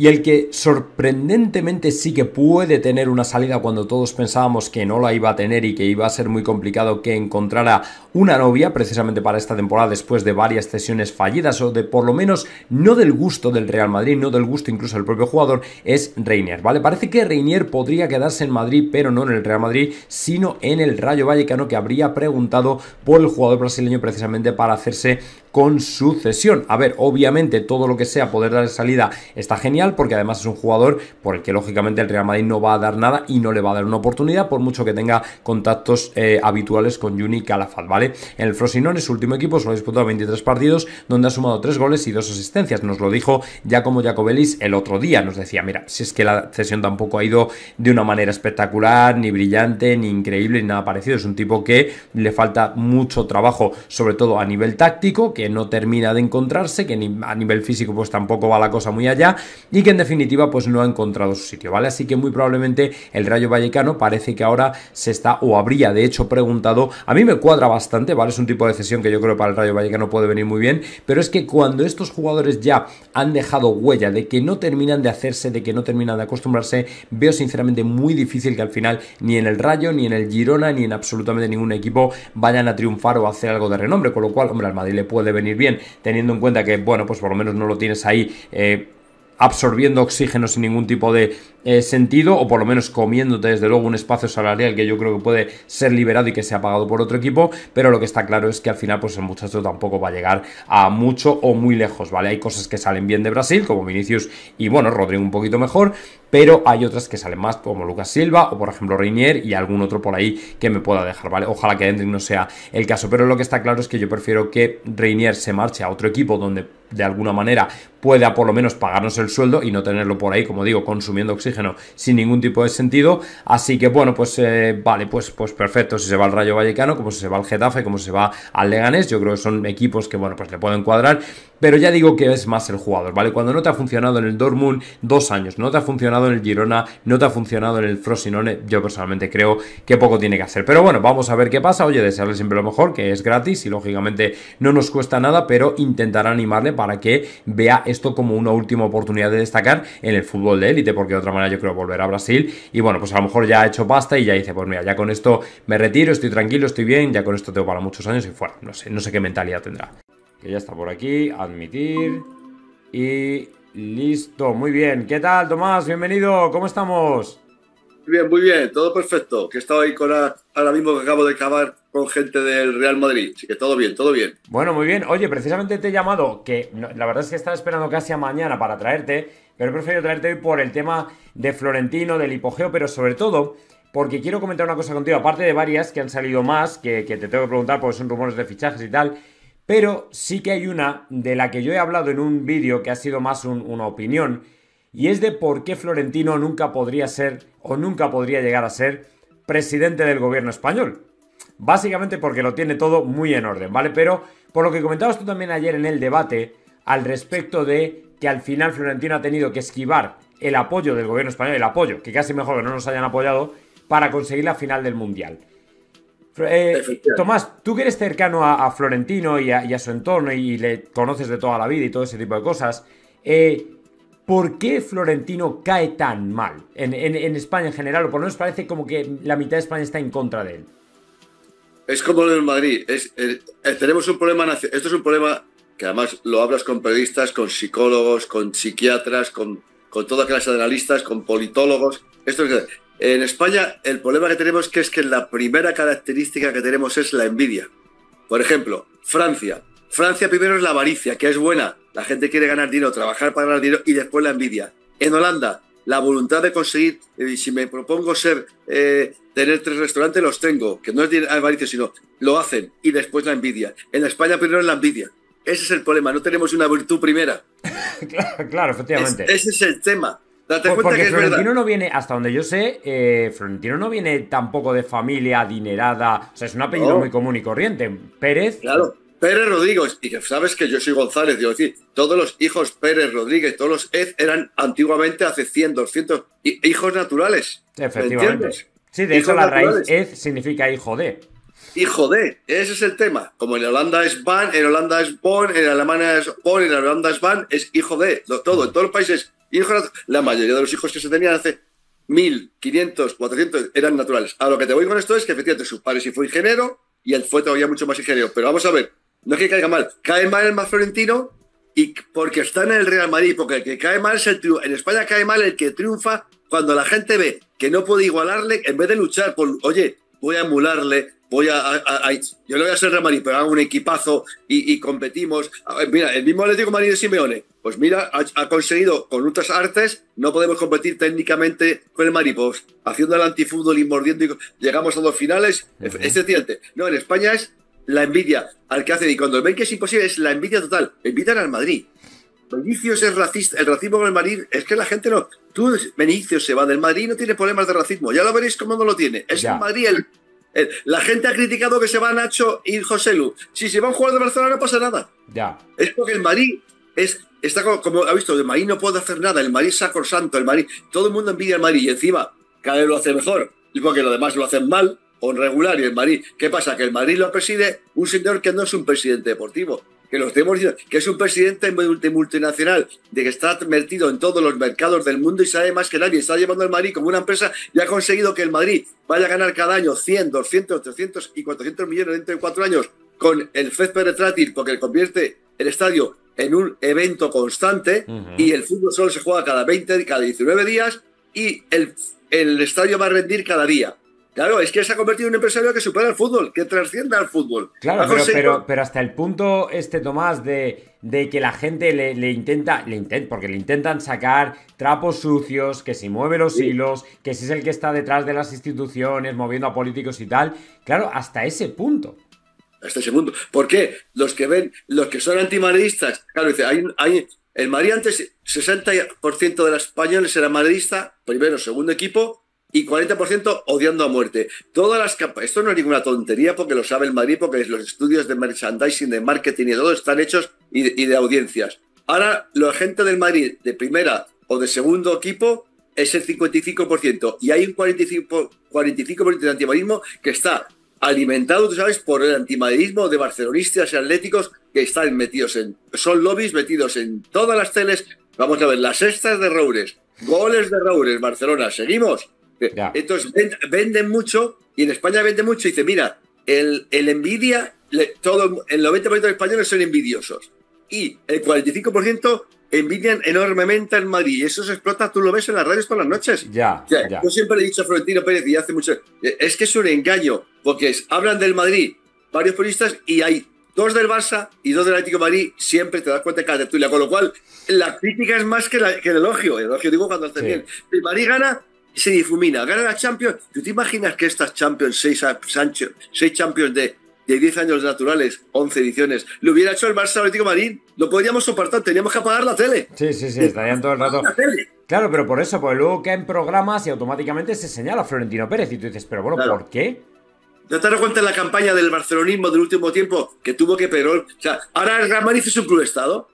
y el que sorprendentemente sí que puede tener una salida cuando todos pensábamos que no la iba a tener y que iba a ser muy complicado que encontrara una novia precisamente para esta temporada después de varias cesiones fallidas o de por lo menos no del gusto del Real Madrid, no del gusto incluso del propio jugador, es Reinier, ¿vale? Parece que Reinier podría quedarse en Madrid, pero no en el Real Madrid, sino en el Rayo Vallecano que habría preguntado por el jugador brasileño precisamente para hacerse con su cesión. A ver, obviamente todo lo que sea poder dar salida está genial porque además es un jugador por el que lógicamente el Real Madrid no va a dar nada y no le va a dar una oportunidad por mucho que tenga contactos eh, habituales con Juni Calafat, ¿vale? En el Frosinone, su último equipo, solo ha disputado 23 partidos, donde ha sumado 3 goles y 2 asistencias. Nos lo dijo ya como Jacobelis el otro día. Nos decía, mira, si es que la cesión tampoco ha ido de una manera espectacular, ni brillante, ni increíble, ni nada parecido. Es un tipo que le falta mucho trabajo, sobre todo a nivel táctico, que no termina de encontrarse, que a nivel físico pues tampoco va la cosa muy allá y que en definitiva pues no ha encontrado su sitio, ¿vale? Así que muy probablemente el Rayo Vallecano parece que ahora se está o habría de hecho preguntado, a mí me cuadra bastante ¿vale? Es un tipo de cesión que yo creo para el Rayo Vallecano puede venir muy bien, pero es que cuando estos jugadores ya han dejado huella de que no terminan de hacerse, de que no terminan de acostumbrarse, veo sinceramente muy difícil que al final ni en el Rayo, ni en el Girona, ni en absolutamente ningún equipo vayan a triunfar o a hacer algo de renombre, con lo cual, hombre, al Madrid le puede venir bien, teniendo en cuenta que, bueno, pues por lo menos no lo tienes ahí. Eh, absorbiendo oxígeno sin ningún tipo de eh, sentido, o por lo menos comiéndote desde luego un espacio salarial que yo creo que puede ser liberado y que sea pagado por otro equipo, pero lo que está claro es que al final pues el muchacho tampoco va a llegar a mucho o muy lejos, ¿vale? Hay cosas que salen bien de Brasil, como Vinicius y bueno, Rodrigo un poquito mejor, pero hay otras que salen más, como Lucas Silva o por ejemplo Reinier y algún otro por ahí que me pueda dejar, ¿vale? Ojalá que Hendrik no sea el caso, pero lo que está claro es que yo prefiero que Reinier se marche a otro equipo donde de alguna manera pueda por lo menos pagarnos el sueldo y no tenerlo por ahí, como digo, consumiendo oxígeno sin ningún tipo de sentido. Así que bueno, pues eh, vale, pues, pues perfecto. Si se va al Rayo Vallecano, como si se va al Getafe, como si se va al Leganés, yo creo que son equipos que bueno, pues le pueden cuadrar. Pero ya digo que es más el jugador, ¿vale? Cuando no te ha funcionado en el Dortmund dos años, no te ha funcionado en el Girona, no te ha funcionado en el Frosinone, yo personalmente creo que poco tiene que hacer. Pero bueno, vamos a ver qué pasa. Oye, desearle siempre lo mejor, que es gratis y lógicamente no nos cuesta nada, pero intentar animarle para que vea esto como una última oportunidad de destacar en el fútbol de élite, porque de otra manera yo creo volver a Brasil y bueno, pues a lo mejor ya ha hecho pasta y ya dice, pues mira, ya con esto me retiro, estoy tranquilo, estoy bien, ya con esto tengo para muchos años y fuera, no sé, no sé qué mentalidad tendrá. Que ya está por aquí, admitir y listo, muy bien. ¿Qué tal, Tomás? Bienvenido, ¿cómo estamos? Muy bien, muy bien, todo perfecto. Que he estado ahí con ahora mismo que acabo de acabar con gente del Real Madrid. Así que todo bien, todo bien. Bueno, muy bien. Oye, precisamente te he llamado, que la verdad es que estaba esperando casi a mañana para traerte, pero he preferido traerte hoy por el tema de Florentino, del hipogeo, pero sobre todo porque quiero comentar una cosa contigo, aparte de varias que han salido más, que, te tengo que preguntar porque son rumores de fichajes y tal. Pero sí que hay una de la que yo he hablado en un vídeo que ha sido más una opinión y es de por qué Florentino nunca podría ser o nunca podría llegar a ser presidente del gobierno español. Básicamente porque lo tiene todo muy en orden, ¿vale? Pero por lo que comentabas tú también ayer en el debate al respecto de que al final Florentino ha tenido que esquivar el apoyo del gobierno español, el apoyo, que casi mejor que no nos hayan apoyado, para conseguir la final del Mundial. Eh, Tomás, tú que eres cercano a, Florentino y a, su entorno y, y, le conoces de toda la vida y todo ese tipo de cosas, eh, ¿Por qué Florentino cae tan mal en, España en general? O por lo menos parece como que la mitad de España está en contra de él. Es como en Madrid. Eh, eh, tenemos un problema. Esto es un problema que además lo hablas con periodistas, con psicólogos, con psiquiatras, con, con toda clase de analistas, con politólogos. Esto es, en España el problema que tenemos es que la primera característica que tenemos es la envidia. Por ejemplo, Francia. Francia primero es la avaricia, que es buena, la gente quiere ganar dinero, trabajar para ganar dinero y después la envidia. En Holanda, la voluntad de conseguir, eh, si me propongo ser, eh, tener tres restaurantes, los tengo, que no es avaricia, sino lo hacen y después la envidia. En España primero es la envidia. Ese es el problema, no tenemos una virtud primera. claro, efectivamente. ese es el tema. Date cuenta que no viene, hasta donde yo sé, eh, Florentino no viene tampoco de familia adinerada, o sea, es un apellido muy común y corriente. Pérez, claro. Pérez Rodríguez, y sabes que yo soy González, digo, decir, todos los hijos Pérez Rodríguez, todos los Ed eran antiguamente hace 100, 200 hijos naturales. Efectivamente. Sí, de hecho la raíz Ed significa hijo de. Hijo de, ese es el tema. Como en Holanda es van, en Holanda es bon, en Alemania es bon, en Holanda es van, es hijo de, todo, en todos los países. Hijos, la mayoría de los hijos que se tenían hace 1500, 400 eran naturales. A lo que te voy con esto es que efectivamente su padre sí fue ingeniero y él fue todavía mucho más ingeniero. Pero vamos a ver, no es que caiga mal, cae mal el más florentino y porque está en el Real Madrid, porque el que cae mal es el En España cae mal el que triunfa cuando la gente ve que no puede igualarle, en vez de luchar por, oye, voy a emularle, voy a, yo no voy a ser Real Madrid, pero hago un equipazo y, competimos. Mira, el mismo Atlético Madrid de Simeone, pues mira, ha, conseguido con otras artes, no podemos competir técnicamente con el Madrid, pues haciendo el antifútbol y mordiendo, y llegamos a dos finales, es No, en España es la envidia al que hacen y cuando ven que es imposible es la envidia total. invitan al Madrid. Benicios es racista, el racismo con el Madrid, es que la gente no. Tú, Benicio se va del Madrid no tiene problemas de racismo, ya lo veréis cómo no lo tiene. Es el Madrid La gente ha criticado que se va Nacho y José Lu. Si se va a jugar de Barcelona no pasa nada. Ya. Es porque el Madrid es, está como, ha visto, el Madrid no puede hacer nada, el Madrid es santo, el Madrid. Todo el mundo envidia al Madrid y encima cada vez lo hace mejor, y porque los demás lo hacen mal o regular y el Madrid. ¿Qué pasa? Que el Madrid lo preside un señor que no es un presidente deportivo. Que lo estemos diciendo, que es un presidente multinacional, de que está metido en todos los mercados del mundo y sabe más que nadie. Está llevando el Madrid como una empresa y ha conseguido que el Madrid vaya a ganar cada año 100, 200, 300 y 400 millones dentro de cuatro años con el Fed Peretrátil porque convierte el estadio en un evento constante y el fútbol solo se juega cada 20, cada 19 días y el, el estadio va a rendir cada día. Claro, es que se ha convertido en un empresario que supera el fútbol, que trascienda al fútbol. Claro, pero, pero, hasta el punto este, Tomás, de, de que la gente le, intenta, le intent, porque le intentan sacar trapos sucios, que si mueve los hilos, que si es el que está detrás de las instituciones, moviendo a políticos y tal. Claro, hasta ese punto. Hasta ese punto. ¿Por qué? Los que ven, los que son antimadridistas, claro, dice, hay, el Madrid antes, 60% de los españoles era madridista, primero, segundo equipo, y 40% odiando a muerte. Todas las capas, esto no es ninguna tontería porque lo sabe el Madrid, porque los estudios de merchandising, de marketing y de todo están hechos y, de audiencias. Ahora, la gente del Madrid de primera o de segundo equipo es el 55% y hay un 45%, 45 de antimadridismo que está alimentado, tú sabes, por el antimadridismo de barcelonistas y atléticos que están metidos en, son lobbies metidos en todas las teles. Vamos a ver, las sextas de Roures, goles de Roures, Barcelona, seguimos. Eh, entonces venden mucho y en España venden mucho y dice, mira, el, el todo, el 90% de españoles son envidiosos y el 45% envidian enormemente al Madrid. Y eso se explota, tú lo ves en las redes todas las noches. Ya, Yo siempre le he dicho a Florentino Pérez y hace mucho... Eh, es que es un engaño, porque hablan del Madrid varios periodistas y hay dos del Barça y dos del Atlético Madrid, siempre te das cuenta de cada Con lo cual, la crítica es más que, el elogio. El elogio digo cuando hace bien. El Madrid gana, se difumina, gana la Champions. ¿Tú te imaginas que estas Champions, seis, seis Champions de, de 10 años naturales, 11 ediciones, lo hubiera hecho el Barça Atlético marín Lo podríamos soportar, teníamos que apagar la tele. Sí, sí, sí, estarían todo el rato. Claro, pero por eso, porque luego caen programas y automáticamente se señala a Florentino Pérez y tú dices, pero bueno, ¿por qué? ¿No te das cuenta en la campaña del barcelonismo del último tiempo que tuvo que Perón? O sea, ahora el Gran Madrid es un club Estado.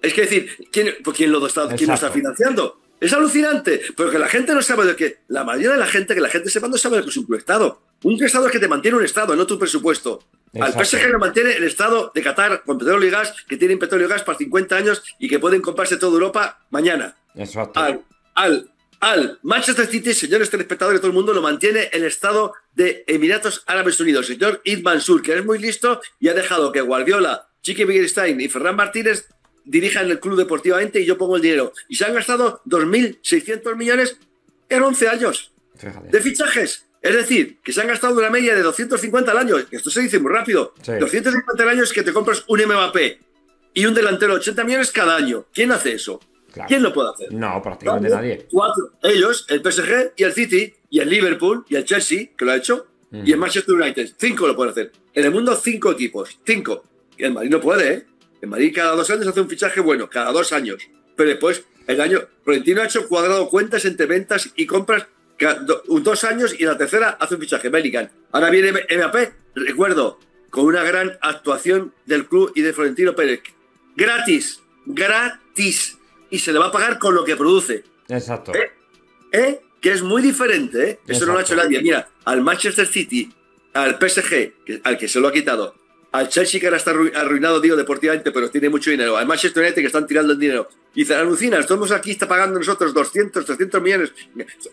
Es que decir, ¿quién, pues, ¿quién lo, está, ¿quién lo está financiando? Es alucinante, porque la gente no sabe de qué. La mayoría de la gente, que la gente sepa, no sabe de qué es un Estado. Un Estado es que te mantiene un Estado, no tu presupuesto. Al PSG lo mantiene el Estado de Qatar con petróleo y gas, que tienen petróleo y gas para 50 años y que pueden comprarse toda Europa mañana. Exacto. Al, al, Manchester City, señores telespectadores, todo el mundo lo mantiene el Estado de Emiratos Árabes Unidos. el Señor Id Mansur, que es muy listo y ha dejado que Guardiola, Chiqui Wittgenstein y Ferran Martínez dirijan el club deportivamente y yo pongo el dinero. Y se han gastado 2.600 millones en 11 años de fichajes. Es decir, que se han gastado una media de 250 al año. Esto se dice muy rápido. 250 al año es que te compras un Mbappé y un delantero 80 millones cada año. ¿Quién hace eso? ¿Quién lo puede hacer? No, prácticamente nadie. Cuatro. Ellos, el PSG y el City y el Liverpool y el Chelsea, que lo ha hecho, y el Manchester United. Cinco lo pueden hacer. En el mundo, cinco equipos. Cinco. Y el Madrid no puede, ¿eh? En Madrid cada dos años hace un fichaje bueno, cada dos años. Pero después, el año. Florentino ha hecho cuadrado cuentas entre ventas y compras dos años y la tercera hace un fichaje, Bellingham. Ahora viene MAP, recuerdo, con una gran actuación del club y de Florentino Pérez. Gratis, gratis. Y se le va a pagar con lo que produce. Exacto. ¿Eh? ¿Eh? Que es muy diferente, ¿eh? Eso no lo ha hecho nadie. Mira, al Manchester City, al PSG, al que se lo ha quitado, al Chelsea que ahora está arruinado, digo, deportivamente, pero tiene mucho dinero, al Manchester United que están tirando el dinero. Y dicen, alucina, estamos aquí, está pagando nosotros 200, 300 millones.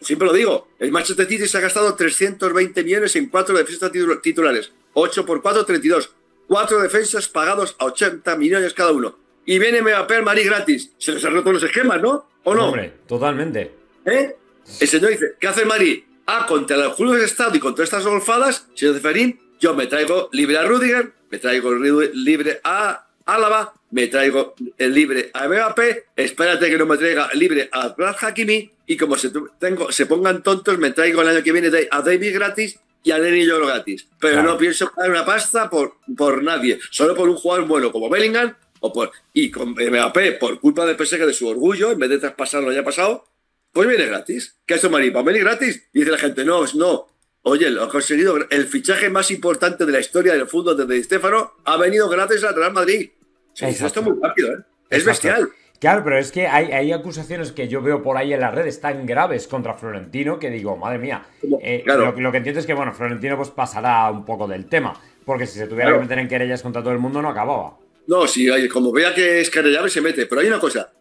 Siempre lo digo, el Manchester City se ha gastado 320 millones en cuatro defensas titulares. 8 por 4, 32. Cuatro defensas pagados a 80 millones cada uno. Y viene Mbappé al Marí gratis. Se les ha roto los esquemas, ¿no? ¿O no? Hombre, totalmente. ¿Eh? El señor dice, ¿qué hace el Marí? Ah, contra el Julio de Estado y contra estas golfadas, señor Ceferín, yo me traigo libre a Rudiger, me traigo libre a Álava, me traigo el libre a MAP, espérate que no me traiga libre a Brad Hakimi y como se, tengo, se pongan tontos, me traigo el año que viene a David gratis y a Denny Lloro gratis. Pero no pienso pagar una pasta por, por nadie, solo por un jugador bueno como Bellingham o por, y con MAP por culpa del PSG de su orgullo, en vez de traspasar traspasarlo haya pasado, pues viene gratis. ¿Qué es eso, Maripa? ¿Viene gratis? dice la gente, no, no, Oye, lo ha conseguido. El fichaje más importante de la historia del fútbol desde Stefano ha venido gracias al Real Madrid. Se hizo muy rápido, ¿eh? Es bestial. Claro, pero es que hay, acusaciones que yo veo por ahí en las redes tan graves contra Florentino que digo, madre mía. Eh, lo, que entiendo es que, bueno, Florentino pues pasará un poco del tema, porque si se tuviera que meter en querellas contra todo el mundo no acababa. No, sí, como vea que es querellable se mete, pero hay una cosa,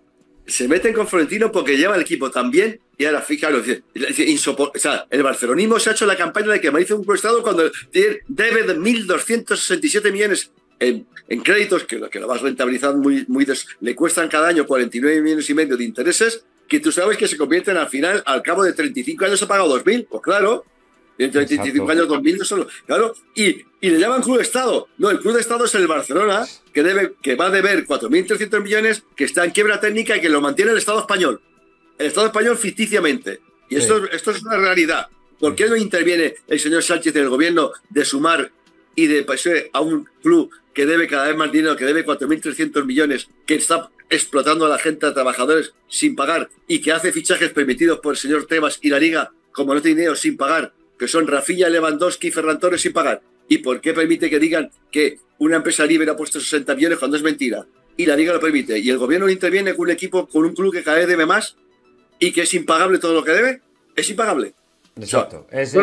se meten con Florentino porque lleva el equipo también y ahora fíjalo, el barcelonismo se ha hecho la campaña de que me un prestado cuando debe de 1.267 millones en, créditos, que, lo que lo vas rentabilizando muy, muy des, le cuestan cada año 49 millones y medio de intereses, que tú sabes que se convierten al final, al cabo de 35 años ha pagado 2.000, pues claro, años, 2000 solo. Claro, y, le llaman Club de Estado. No, el Club de Estado es el Barcelona, que, debe, que va a deber 4.300 millones, que está en quiebra técnica y que lo mantiene el Estado español. El Estado español ficticiamente. Y esto, esto es una realidad. ¿Por qué no interviene el señor Sánchez en el gobierno de sumar y de pasar a un club que debe cada vez más dinero, que debe 4.300 millones, que está explotando a la gente, a trabajadores sin pagar y que hace fichajes permitidos por el señor Tebas y la Liga como no tiene dinero sin pagar que son Rafinha, Lewandowski, Ferran Torres sin pagar. ¿Y por qué permite que digan que una empresa libre ha puesto 60 millones cuando es mentira? Y la liga lo permite. ¿Y el gobierno interviene con un equipo, con un club que cada vez debe más y que es impagable todo lo que debe? Es impagable. Exacto. Es,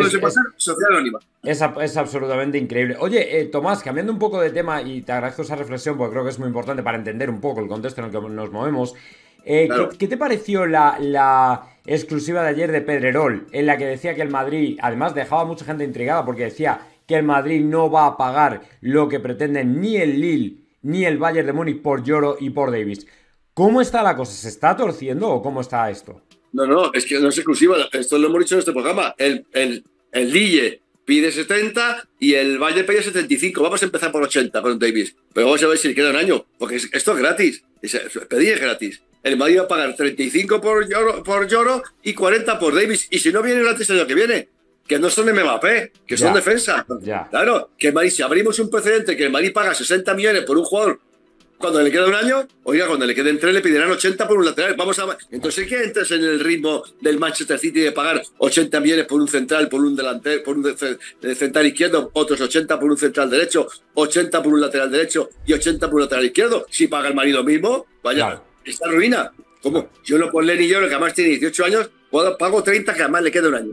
es, absolutamente increíble. Oye, eh, Tomás, cambiando un poco de tema, y te agradezco esa reflexión porque creo que es muy importante para entender un poco el contexto en el que nos movemos. Eh, ¿qué, te pareció la, exclusiva de ayer de Pedrerol, en la que decía que el Madrid, además dejaba a mucha gente intrigada porque decía que el Madrid no va a pagar lo que pretenden ni el Lille ni el Bayern de Múnich por Lloro y por Davis? ¿Cómo está la cosa? ¿Se está torciendo o cómo está esto? No, no, es que no es exclusiva, esto lo hemos dicho en este programa. El, Lille pide 70 y el Bayern pide 75. Vamos a empezar por 80 con Davis. Pero vamos a ver si le queda un año, porque esto es gratis. Pedir es gratis. El Madrid va a pagar 35 por Lloro, por Lloro y 40 por Davis. Y si no viene antes el año que viene, que no son Mbappé, que son defensa. Claro, que el si abrimos un precedente que el Madrid paga 60 millones por un jugador cuando le queda un año, oiga, cuando le queden tres le pedirán 80 por un lateral. Vamos a Entonces, ¿qué entras en el ritmo del Manchester City de pagar 80 millones por un central, por un delantero, por un central izquierdo, otros 80 por un central derecho, 80 por un lateral derecho y 80 por un lateral izquierdo? Si paga el marido mismo, vaya esta ruina. ¿Cómo? Yo no por Lenny lo que además tiene 18 años, pago 30, que además le queda un año.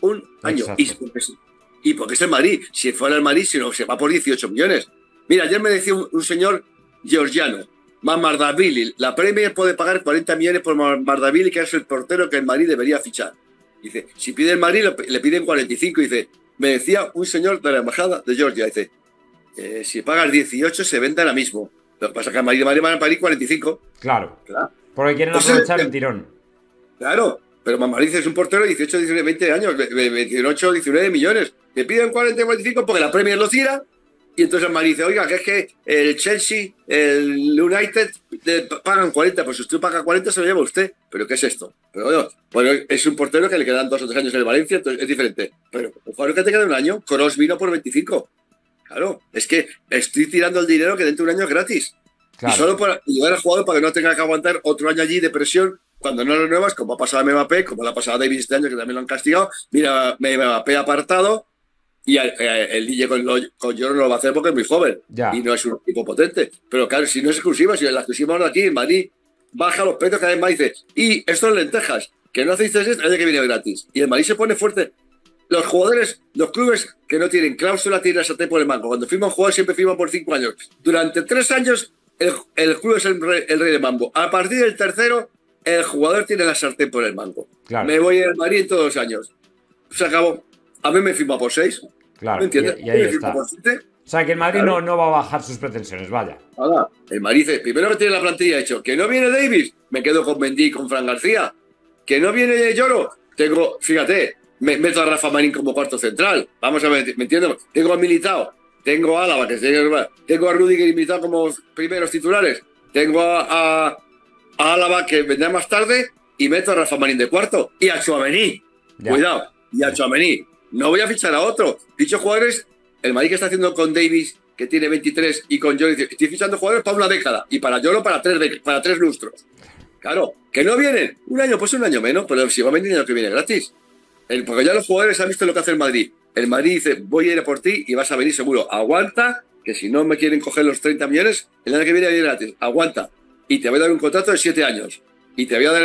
Un año. Y porque, es el Madrid. Si fuera el Madrid, si no, se va por 18 millones. Mira, ayer me decía un, señor georgiano, Mamardavili, la Premier puede pagar 40 millones por Mamardavili, que es el portero que el Madrid debería fichar. Dice, si pide el Madrid, le piden 45. Dice, me decía un señor de la embajada de Georgia, dice, eh, si pagas 18 se vende ahora mismo. Lo que pasa es que a van a pedir 45. Claro. Porque quieren pues aprovechar el eh, tirón. Claro, pero Mamariz es un portero de 18, 19, 20 años, 28, 19 millones. Le piden 40, 45 porque la Premier lo tira. Y entonces Mamariz dice, oiga, que es que el Chelsea, el United pagan 40. Pues si usted paga 40 se lo lleva usted. ¿Pero qué es esto? Pero bueno, es un portero que le quedan dos o tres años en el Valencia, entonces es diferente. Pero un jugador que te queda un año, Cross vino por 25. Claro, es que estoy tirando el dinero que dentro de un año es gratis. Y solo para ayudar al jugador para que no tenga que aguantar otro año allí de presión cuando no lo nuevas, como ha pasado a Mbappé, como la ha pasado a Davis este año, que también lo han castigado. Mira, Mbappé apartado y el, DJ con, lo, yo no lo va a hacer porque es muy joven y no es un equipo potente. Pero claro, si no es exclusiva, si la exclusiva ahora aquí en Madrid baja los petos cada vez más y dice, y esto es lentejas, que no hacéis eso, hay que viene gratis. Y el Madrid se pone fuerte los jugadores, los clubes que no tienen cláusula tienen la sartén por el mango. Cuando firman jugadores siempre firman por cinco años. Durante tres años el, club es el rey, de del mambo. A partir del tercero, el jugador tiene la sartén por el mango. Me voy a Madrid en todos los años. Se acabó. A mí me firma por seis. ¿Me entiendes? Y, ahí está. O sea, que el Madrid no, va a bajar sus pretensiones, vaya. El Madrid dice, primero que tiene la plantilla hecho, que no viene Davis, me quedo con Mendy y con Fran García. Que no viene Lloro, tengo, fíjate, me, meto a Rafa Marín como cuarto central. Vamos a ver, ¿me entiendes? Tengo a Militao, tengo a Álava, que tengo a Rudiger y como primeros titulares. Tengo a, Álava que vendrá más tarde y meto a Rafa Marín de cuarto y a Chuamení. Cuidado, y a Chuamení. No voy a fichar a otro. Dicho jugadores, el Madrid que está haciendo con Davis, que tiene 23, y con Jordi, estoy fichando jugadores para una década y para Yolo para tres, para tres lustros. Claro, que no vienen. Un año, pues un año menos, pero si va a venir el que viene gratis porque ya los jugadores han visto lo que hace el Madrid. El Madrid dice, voy a ir a por ti y vas a venir seguro. Aguanta, que si no me quieren coger los 30 millones, el año que viene viene gratis. Aguanta. Y te voy a dar un contrato de 7 años. Y te voy a dar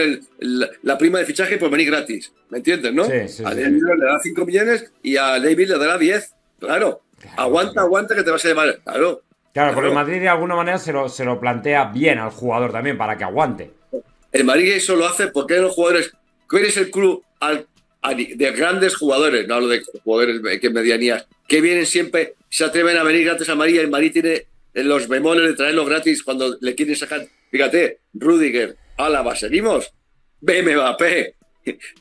la, prima de fichaje por venir gratis. ¿Me entiendes, no? a David le da 5 millones y a David le dará 10. Claro. aguanta, aguanta que te vas a llevar. Claro. Claro, porque el Madrid de alguna manera se lo, plantea bien al jugador también para que aguante. El Madrid eso lo hace porque los jugadores. ¿Cuál es el club al de grandes jugadores, no hablo de jugadores que medianías, que vienen siempre, se atreven a venir gratis a María y María tiene eh, los bemoles de traerlos gratis cuando le quieren sacar. Fíjate, Rudiger, Álava, seguimos. Mbappé.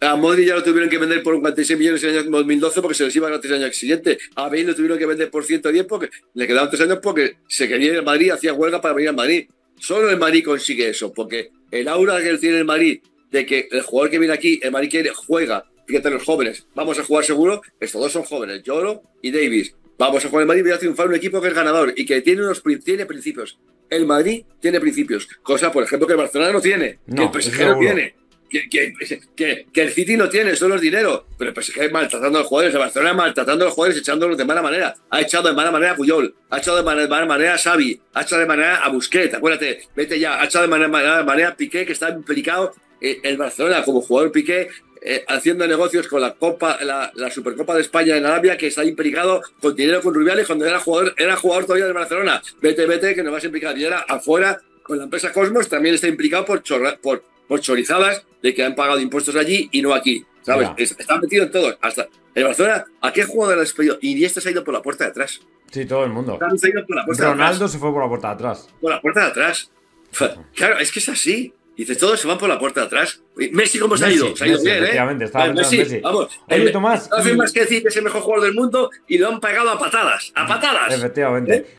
A Modi ya lo tuvieron que vender por 46 millones en el año 2012 porque se les iba gratis el año siguiente. A Bale lo tuvieron que vender por 110 porque le quedaban tres años porque se quería ir a Madrid, hacía huelga para venir a Madrid. Solo el Madrid consigue eso porque el aura que tiene el Madrid de que el jugador que viene aquí, el Madrid quiere, juega, fíjate los jóvenes, vamos a jugar seguro, estos dos son jóvenes, Lloro y Davis. Vamos a jugar el Madrid y a triunfar un equipo que es ganador y que tiene, unos, principios. El Madrid tiene principios, cosa, por ejemplo, que el Barcelona no tiene, que el PSG no tiene. Que, el City no tiene, solo es dinero. Pero el PSG maltratando a los jugadores, el Barcelona maltratando a los jugadores, echándolos de mala manera. Ha echado de mala manera a Puyol, ha echado de mala, manera a Xavi, ha echado de manera a Busquets, acuérdate, vete ya, ha echado de mala, manera a Piqué, que está implicado eh, el Barcelona como jugador Piqué, eh, haciendo negocios con la Copa, la, Supercopa de España en Arabia, que está implicado con dinero con Rubiales cuando era jugador, era jugador todavía de Barcelona. Vete, que no vas a implicar. Y afuera con la empresa Cosmos, también está implicado por, por, chorizadas de que han pagado impuestos allí y no aquí. ¿Sabes? Está metido en todo. Hasta el Barcelona, ¿a qué jugador ha despedido? Y este se ha ido por la puerta de atrás. Sí, todo el mundo. Ronaldo se fue por la puerta de atrás. Por la puerta de atrás. Claro, es que es así dices, todos se van por la puerta de atrás. Messi, ¿cómo se ha ido? Se ha ido bien, ¿eh? Estaba Messi, vamos. Eh, no hace más que decir que es el mejor jugador del mundo y lo han pagado a patadas. ¡A patadas! Efectivamente. ¿Eh?